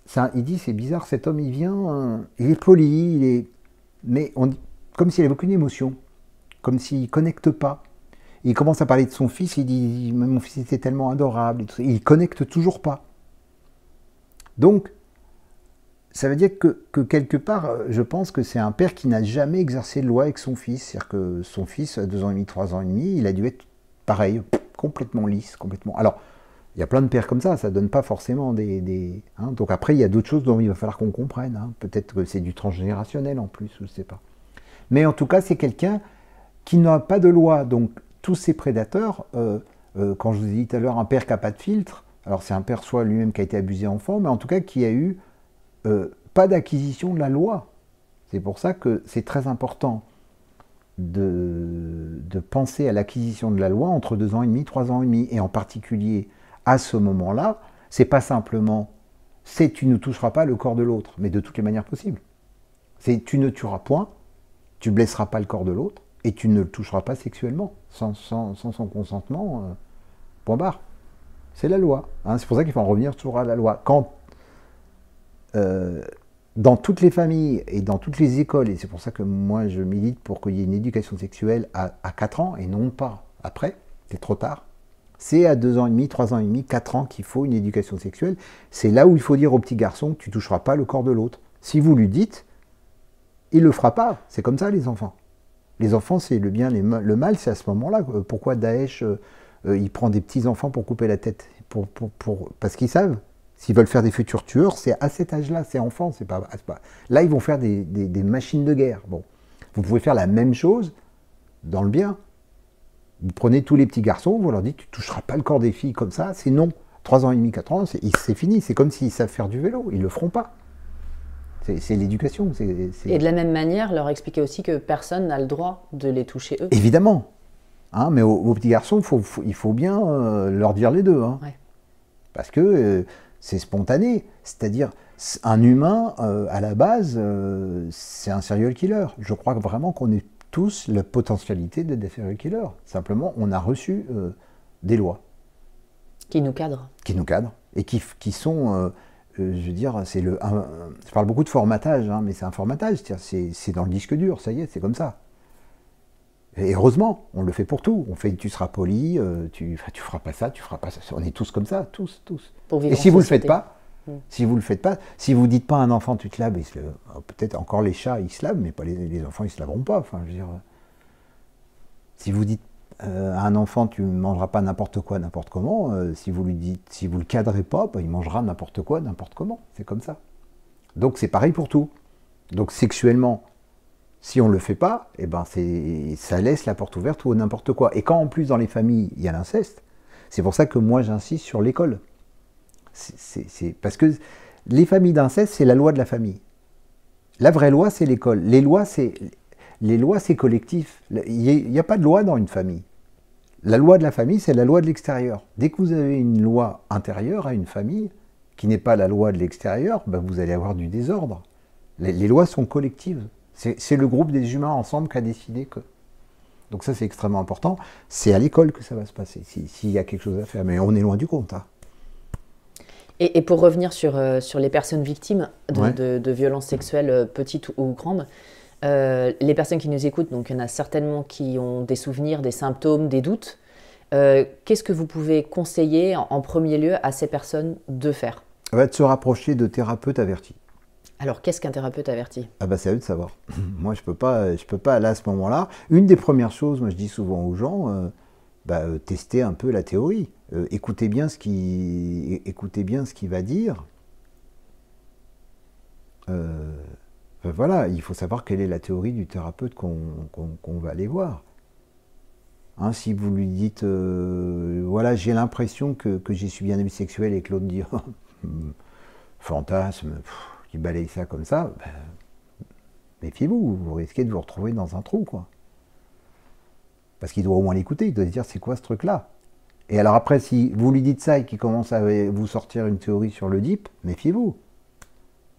ça, il dit c'est bizarre, cet homme il vient, euh, il est poli, il est, mais on, comme s'il n'avait aucune émotion, comme s'il connecte pas. Il commence à parler de son fils, il dit mon fils était tellement adorable, et il connecte toujours pas. Donc, ça veut dire que, quelque part, je pense que c'est un père qui n'a jamais exercé de loi avec son fils. C'est-à-dire que son fils, à deux ans et demi, trois ans et demi, il a dû être pareil, complètement lisse, complètement. Alors, il y a plein de pères comme ça, ça donne pas forcément des. Hein. Donc après, il y a d'autres choses dont il va falloir qu'on comprenne. Hein. Peut-être que c'est du transgénérationnel en plus, je ne sais pas. Mais en tout cas, c'est quelqu'un qui n'a pas de loi. Donc tous ces prédateurs, euh, euh, quand je vous ai dit tout à l'heure, un père qui n'a pas de filtre, alors c'est un père soit lui-même qui a été abusé enfant, mais en tout cas qui a eu euh, pas d'acquisition de la loi. C'est pour ça que c'est très important de, penser à l'acquisition de la loi entre deux ans et demi, trois ans et demi, et en particulier à ce moment-là, c'est pas simplement c'est tu ne toucheras pas le corps de l'autre, mais de toutes les manières possibles. C'est tu ne tueras point, tu blesseras pas le corps de l'autre, et tu ne le toucheras pas sexuellement, sans, sans, son consentement, euh, point barre. C'est la loi. Hein. C'est pour ça qu'il faut en revenir toujours à la loi. Quand euh, dans toutes les familles et dans toutes les écoles, et c'est pour ça que moi je milite pour qu'il y ait une éducation sexuelle à, 4 ans et non pas après, c'est trop tard. C'est à 2 ans et demi, 3 ans et demi, 4 ans qu'il faut une éducation sexuelle. C'est là où il faut dire au petit garçon, que tu toucheras pas le corps de l'autre. Si vous lui dites, il le fera pas. C'est comme ça les enfants. Les enfants, c'est le bien, le mal, c'est à ce moment-là. Euh, pourquoi Daesh, euh, euh, il prend des petits enfants pour couper la tête pour, pour, Parce qu'ils savent S'ils veulent faire des futurs tueurs, c'est à cet âge-là, c'est enfant, c'est pas, Là, ils vont faire des, machines de guerre. Bon, vous pouvez faire la même chose dans le bien. Vous prenez tous les petits garçons, vous leur dites, tu toucheras pas le corps des filles comme ça, c'est non. Trois ans et demi, 4 ans, c'est fini. C'est comme s'ils savent faire du vélo, ils le feront pas. C'est l'éducation. Et de la même manière, leur expliquer aussi que personne n'a le droit de les toucher eux. Évidemment. Hein, mais aux, petits garçons, il faut bien euh, leur dire les deux. Hein. Parce que euh, c'est spontané. C'est-à-dire, un humain, euh, à la base, euh, c'est un serial killer. Je crois vraiment qu'on est tous la potentialité d'être des serial killers. Simplement, on a reçu euh, des lois. Qui nous cadrent. Qui nous cadrent. Et qui, sont, je veux dire, c'est le. je parle beaucoup de formatage, hein, mais c'est un formatage. C'est dans le disque dur, ça y est, c'est comme ça. Et heureusement, on le fait pour tout. On fait tu seras poli, euh, tu, tu feras pas ça, tu feras pas ça. On est tous comme ça, tous, tous. Et si vous le faites pas, hmm. si vous le faites pas, si vous dites pas à un enfant tu te laves, euh, peut-être encore les chats ils se lavent, mais pas les, enfants ils se laveront pas. Enfin, dire, euh, si vous dites à un enfant tu ne mangeras pas n'importe quoi n'importe comment, si vous lui dites, si vous le cadrez pas, bah, il mangera n'importe quoi n'importe comment. C'est comme ça. Donc c'est pareil pour tout. Donc sexuellement, si on ne le fait pas, eh ben ça laisse la porte ouverte ou n'importe quoi. Et quand en plus dans les familles, il y a l'inceste, c'est pour ça que moi j'insiste sur l'école. parce que les familles d'inceste, c'est la loi de la famille. La vraie loi, c'est l'école. Les lois, c'est les lois, c'est collectif. Il n'y a, pas de loi dans une famille. La loi de la famille, c'est la loi de l'extérieur. Dès que vous avez une loi intérieure à une famille qui n'est pas la loi de l'extérieur, ben, vous allez avoir du désordre. les lois sont collectives. C'est le groupe des humains ensemble qui a décidé que. Donc ça, c'est extrêmement important. C'est à l'école que ça va se passer, s'il y a quelque chose à faire. Mais on est loin du compte. Hein. Et, pour revenir sur, euh, sur les personnes victimes de, violences sexuelles, euh, petites ou, grandes, euh, les personnes qui nous écoutent, donc il y en a certainement qui ont des souvenirs, des symptômes, des doutes. Qu'est-ce que vous pouvez conseiller en, premier lieu à ces personnes de faire va De se rapprocher de thérapeutes avertis. Alors, qu'est-ce qu'un thérapeute averti Ah bah c'est à eux de savoir. moi, je peux pas, je peux pas là à ce moment-là. Une des premières choses, moi, je dis souvent aux gens, euh, bah, euh, testez un peu la théorie. Euh, écoutez bien ce qui, écoutez bien ce qu'il va dire. voilà, il faut savoir quelle est la théorie du thérapeute qu'on va aller voir. Hein, si vous lui dites, voilà, j'ai l'impression que, j'ai subi un et que l'autre dit, hmm, fantasme balaye ça comme ça, ben, méfiez-vous, vous risquez de vous retrouver dans un trou, quoi. Parce qu'il doit au moins l'écouter, il doit se dire c'est quoi ce truc-là Et alors après, si vous lui dites ça et qu'il commence à vous sortir une théorie sur le DIP, méfiez-vous.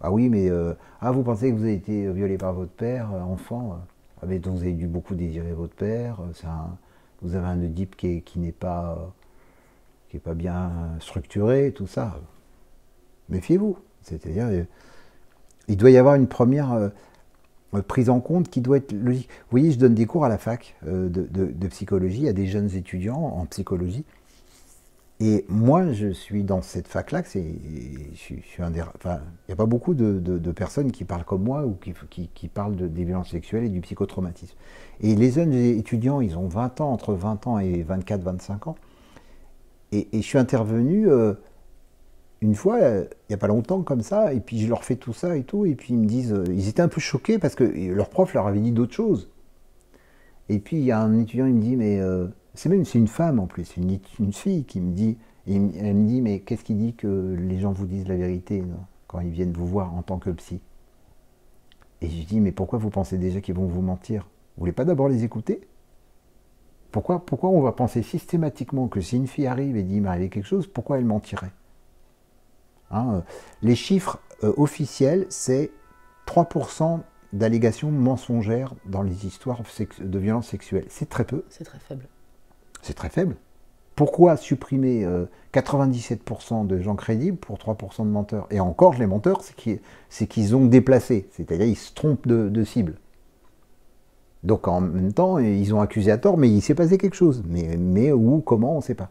Ah oui, mais euh, ah, vous pensez que vous avez été violé par votre père, euh, enfant donc ah, vous avez dû beaucoup désirer votre père, euh, vous avez un Oedipe qui, n'est pas, qui est pas bien structuré, tout ça. Méfiez-vous. C'est-à-dire, il doit y avoir une première euh, euh, prise en compte qui doit être logique. Vous voyez, je donne des cours à la fac euh, de, psychologie à des jeunes étudiants en psychologie. Et moi, je suis dans cette fac-là, je suis un des... Enfin, il n'y a pas beaucoup de, personnes qui parlent comme moi ou qui, parlent des violences sexuelles et du psychotraumatisme. Et les jeunes étudiants, ils ont 20 ans, entre 20 ans et 24-25 ans. Et, je suis intervenu une fois, il n'y a pas longtemps, comme ça, et puis je leur fais tout ça et tout, et puis ils me disent, euh, ils étaient un peu choqués parce que leur prof leur avait dit d'autres choses. Et puis il y a un étudiant, il me dit, mais euh, c'est même c'est une femme en plus, une, une fille qui me dit, elle me dit, mais qu'est-ce qui dit que les gens vous disent la vérité quand ils viennent vous voir en tant que psy Et je lui dis, mais pourquoi vous pensez déjà qu'ils vont vous mentir Vous voulez pas d'abord les écouter pourquoi, pourquoi on va penser systématiquement que si une fille arrive et dit il quelque chose, pourquoi elle mentirait Hein, euh, les chiffres euh, officiels, c'est 3% d'allégations mensongères dans les histoires de violences sexuelles. C'est très peu. C'est très faible. C'est très faible. Pourquoi supprimer 97% euh, de gens crédibles pour 3% de menteurs Et encore, les menteurs, c'est qu'ils ont déplacé, c'est-à-dire ils se trompent de, cible. Donc en même temps, ils ont accusé à tort, mais il s'est passé quelque chose. Mais, où, comment, on ne sait pas.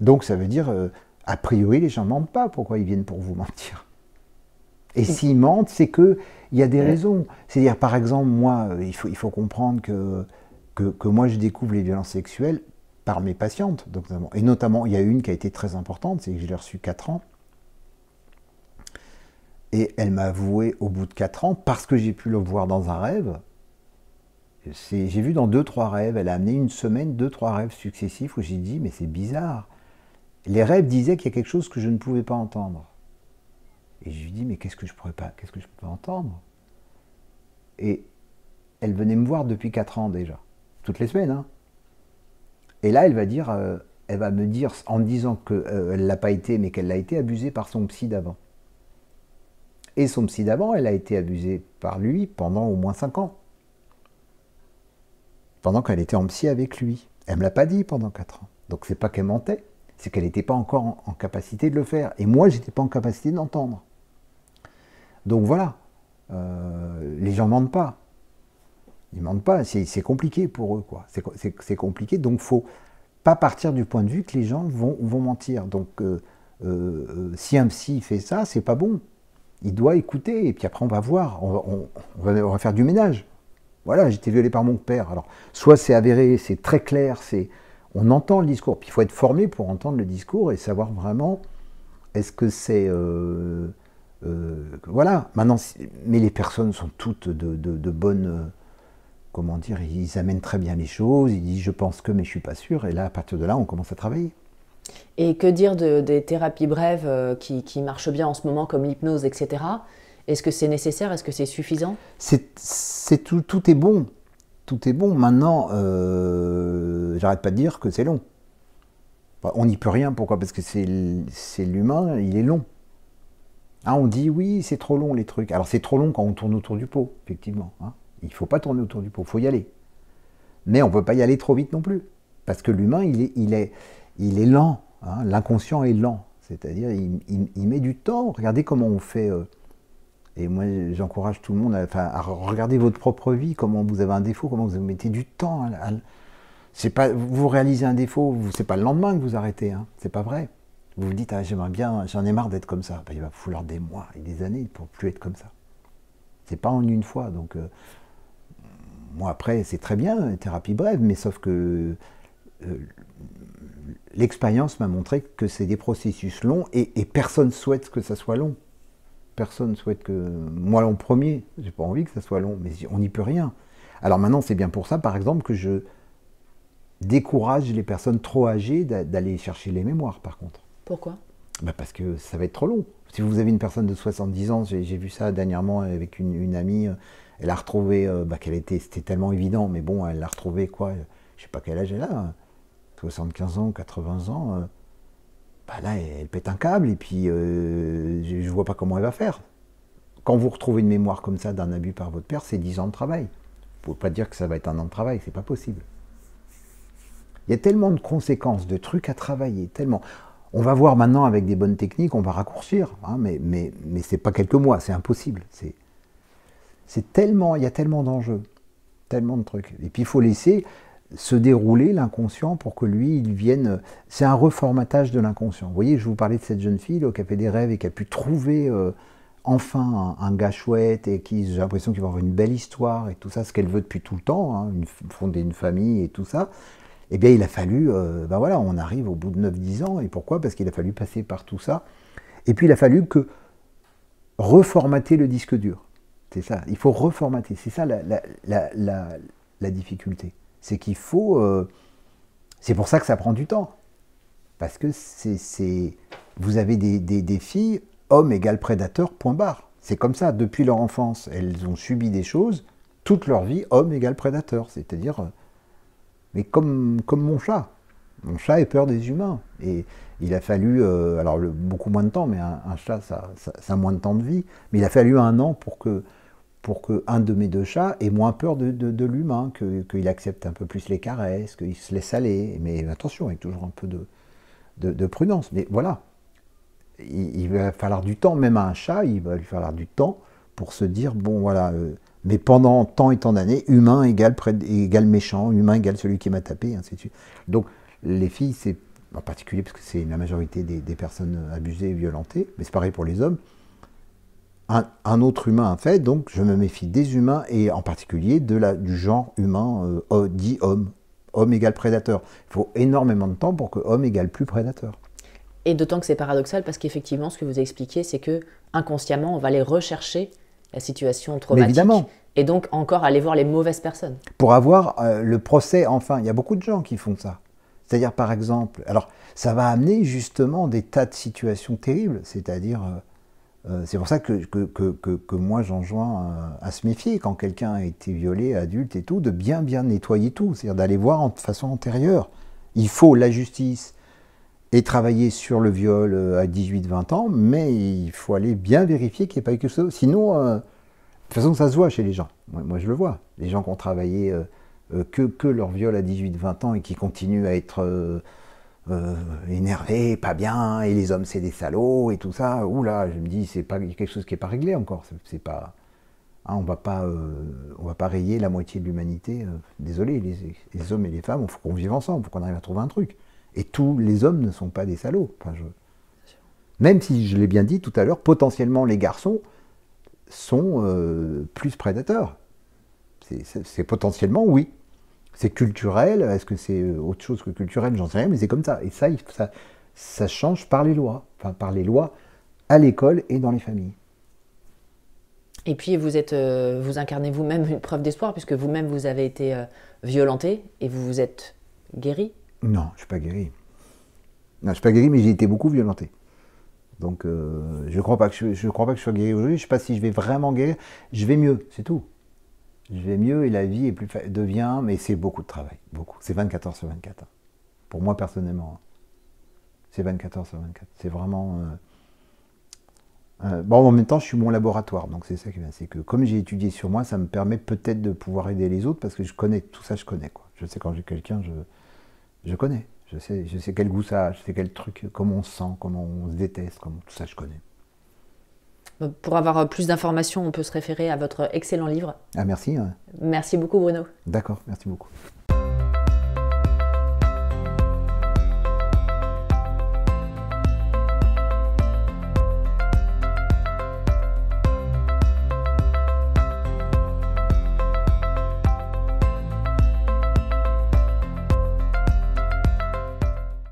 Donc ça veut dire a priori, les gens ne mentent pas. Pourquoi ils viennent pour vous mentir Et s'ils mentent, c'est qu'il y a des raisons. C'est-à-dire, par exemple, moi, euh, il faut, il faut comprendre que, que, moi, je découvre les violences sexuelles par mes patientes. et notamment, il y a une qui a été très importante, c'est que je l'ai reçue 4 ans. Et elle m'a avoué au bout de 4 ans, parce que j'ai pu le voir dans un rêve, j'ai vu dans deux trois rêves, elle a amené une semaine deux trois rêves successifs où j'ai dit mais c'est bizarre les rêves disaient qu'il y a quelque chose que je ne pouvais pas entendre. Et je lui dis, mais qu'est-ce que je pourrais pas, qu'est-ce que je peux pas entendre Et elle venait me voir depuis 4 ans déjà, toutes les semaines. Hein. Et là, elle va dire, euh, elle va me dire, en me disant qu'elle euh, elle ne l'a pas été, mais qu'elle a été abusée par son psy d'avant. Et son psy d'avant, elle a été abusée par lui pendant au moins 5 ans. Pendant qu'elle était en psy avec lui. Elle ne me l'a pas dit pendant 4 ans. Donc c'est pas qu'elle mentait c'est qu'elle n'était pas encore en, capacité de le faire. Et moi, je n'étais pas en capacité d'entendre. Donc voilà, euh, les gens mentent pas. Ils mentent pas, c'est compliqué pour eux, quoi. C'est compliqué, donc faut pas partir du point de vue que les gens vont, vont mentir. Donc euh, euh, si un psy fait ça, c'est pas bon. Il doit écouter, et puis après on va voir, on va, on va faire du ménage. Voilà, j'étais violé par mon père. Alors, soit c'est avéré, c'est très clair, c'est on entend le discours. Puis il faut être formé pour entendre le discours et savoir vraiment est-ce que c'est. Euh, euh, voilà, maintenant, mais les personnes sont toutes de, bonnes. Euh, comment dire Ils amènent très bien les choses, ils disent je pense que, mais je suis pas sûr. Et là, à partir de là, on commence à travailler. Et que dire des thérapies brèves qui, qui marchent bien en ce moment, comme l'hypnose, etc. Est-ce que c'est nécessaire Est-ce que c'est suffisant C'est tout est bon tout est bon. Maintenant, euh, j'arrête pas de dire que c'est long. on n'y peut rien, pourquoi Parce que c'est l'humain, il est long. Hein, on dit oui, c'est trop long les trucs. Alors c'est trop long quand on tourne autour du pot, effectivement. Hein. Il faut pas tourner autour du pot, faut y aller. Mais on peut pas y aller trop vite non plus. Parce que l'humain, il est, il, est, il est lent. Hein. L'inconscient est lent. C'est-à-dire, il, met du temps. Regardez comment on fait. Euh, et moi, j'encourage tout le monde à, regarder votre propre vie, comment vous avez un défaut, comment vous mettez du temps. À, c'est pas, vous réalisez un défaut, c'est pas le lendemain que vous arrêtez, hein, c'est pas vrai. Vous vous dites, ah, j'aimerais bien, j'en ai marre d'être comme ça. Ben, il va falloir des mois et des années pour plus être comme ça. C'est pas en une fois. Donc, euh, moi, après, c'est très bien, thérapie brève, mais sauf que euh, l'expérience m'a montré que c'est des processus longs et, et personne souhaite que ça soit long personne souhaite que. Moi, long premier, j'ai pas envie que ça soit long, mais on n'y peut rien. Alors maintenant, c'est bien pour ça, par exemple, que je décourage les personnes trop âgées d'aller chercher les mémoires, par contre. Pourquoi bah, Parce que ça va être trop long. Si vous avez une personne de 70 ans, j'ai vu ça dernièrement avec une, amie, euh, elle a retrouvé, euh, bah, qu'elle était, c'était tellement évident, mais bon, elle l'a retrouvé quoi Je sais pas quel âge elle a, 75 hein. ans, 80 ans. Euh. Bah là, elle pète un câble et puis euh, je ne vois pas comment elle va faire. Quand vous retrouvez une mémoire comme ça d'un abus par votre père, c'est 10 ans de travail. Vous ne pouvez pas dire que ça va être un an de travail, c'est pas possible. Il y a tellement de conséquences, de trucs à travailler, tellement. On va voir maintenant avec des bonnes techniques, on va raccourcir, hein, mais, mais, mais ce n'est pas quelques mois, c'est impossible. C'est, c'est tellement, il y a tellement d'enjeux, tellement de trucs. Et puis il faut laisser se dérouler l'inconscient pour que lui, il vienne. C'est un reformatage de l'inconscient. Vous voyez, je vous parlais de cette jeune fille au qui a des rêves et qui a pu trouver euh, enfin un, gars chouette et qui, j'ai l'impression qu'il va avoir une belle histoire et tout ça, ce qu'elle veut depuis tout le temps, hein, fonder une famille et tout ça. Eh bien, il a fallu, euh, ben voilà, on arrive au bout de 9-10 ans. Et pourquoi Parce qu'il a fallu passer par tout ça. Et puis, il a fallu que reformater le disque dur. C'est ça, il faut reformater. C'est ça la difficulté. C'est qu'il faut. Euh, c'est pour ça que ça prend du temps. Parce que c'est, vous avez des, des, filles, homme égale prédateur, point barre. C'est comme ça, depuis leur enfance, elles ont subi des choses, toute leur vie, homme égale prédateur. C'est-à-dire, euh, mais comme, comme mon chat. Mon chat a peur des humains. Et il a fallu, euh, alors beaucoup moins de temps, mais un, chat, ça, ça, a moins de temps de vie, mais il a fallu un an pour que pour qu'un de mes deux chats ait moins peur de, l'humain, qu'il accepte un peu plus les caresses, qu'il se laisse aller. Mais attention, il avec toujours un peu de, prudence. Mais voilà, il, va falloir du temps, même à un chat, il va lui falloir du temps pour se dire, bon voilà, euh, mais pendant tant et tant d'années, humain égale, méchant, humain égale celui qui m'a tapé, ainsi de suite. Donc les filles, c'est en particulier parce que c'est la majorité des, des personnes abusées et violentées, mais c'est pareil pour les hommes, un, autre humain a fait, donc je me méfie des humains et en particulier de la, du genre humain euh, oh, dit homme. Homme égale prédateur. Il faut énormément de temps pour que homme égale plus prédateur. Et d'autant que c'est paradoxal parce qu'effectivement, ce que vous expliquez, c'est que inconsciemment, on va aller rechercher la situation traumatique. évidemment. Et donc encore aller voir les mauvaises personnes. Pour avoir euh, le procès enfin. Il y a beaucoup de gens qui font ça. C'est-à-dire par exemple, alors ça va amener justement des tas de situations terribles, c'est-à-dire euh, euh, c'est pour ça que, que, que, moi j'enjoins à, euh, à, se méfier quand quelqu'un a été violé, adulte et tout, de bien bien nettoyer tout, c'est-à-dire d'aller voir de façon antérieure. Il faut la justice et travailler sur le viol euh, à 18-20 ans, mais il faut aller bien vérifier qu'il n'y ait pas eu que ça. Sinon, de toute façon, ça se voit chez les gens. Moi, je le vois. Les gens qui ont travaillé que, leur viol à 18-20 ans et qui continuent à être euh, énervé, pas bien, et les hommes c'est des salauds et tout ça, oula, je me dis, c'est pas quelque chose qui n'est pas réglé encore, c'est pas. Hein, on va pas, euh, va pas rayer la moitié de l'humanité. Euh, désolé, les, hommes et les femmes, il faut qu'on vive ensemble, il faut qu'on arrive à trouver un truc. Et tous les hommes ne sont pas des salauds. Même si je l'ai bien dit tout à l'heure, potentiellement les garçons sont plus prédateurs. C'est potentiellement oui, c'est culturel, est-ce que c'est euh, autre chose que culturel J'en sais rien, mais c'est comme ça. Et ça, ça, change par les lois, enfin par les lois à l'école et dans les familles. Et puis vous êtes, euh, vous incarnez vous-même une preuve d'espoir puisque vous-même vous avez été euh, violenté et vous vous êtes guéri. Non, je suis pas guéri. Non, je suis pas guéri, mais j'ai été beaucoup violenté. Donc je crois pas que je, crois pas que je sois guéri aujourd'hui. Je sais pas si je vais vraiment guérir. Je vais mieux, c'est tout je vais mieux et la vie est plus devient, mais c'est beaucoup de travail, beaucoup. C'est 24 heures sur 24. Hein. Pour moi personnellement, hein. c'est 24 heures sur 24. C'est vraiment. Euh, euh, bon, en même temps, je suis mon laboratoire, donc c'est ça qui vient. C'est que comme j'ai étudié sur moi, ça me permet peut-être de pouvoir aider les autres parce que je connais tout ça, je connais quoi. Je sais quand j'ai quelqu'un, je, je connais. Je sais, je sais quel goût ça a, je sais quel truc, comment on se sent, comment on se déteste, comment tout ça, je connais. Pour avoir euh, plus d'informations, on peut se référer à votre excellent livre. Ah, merci. Hein. Merci beaucoup, Bruno. D'accord, merci beaucoup.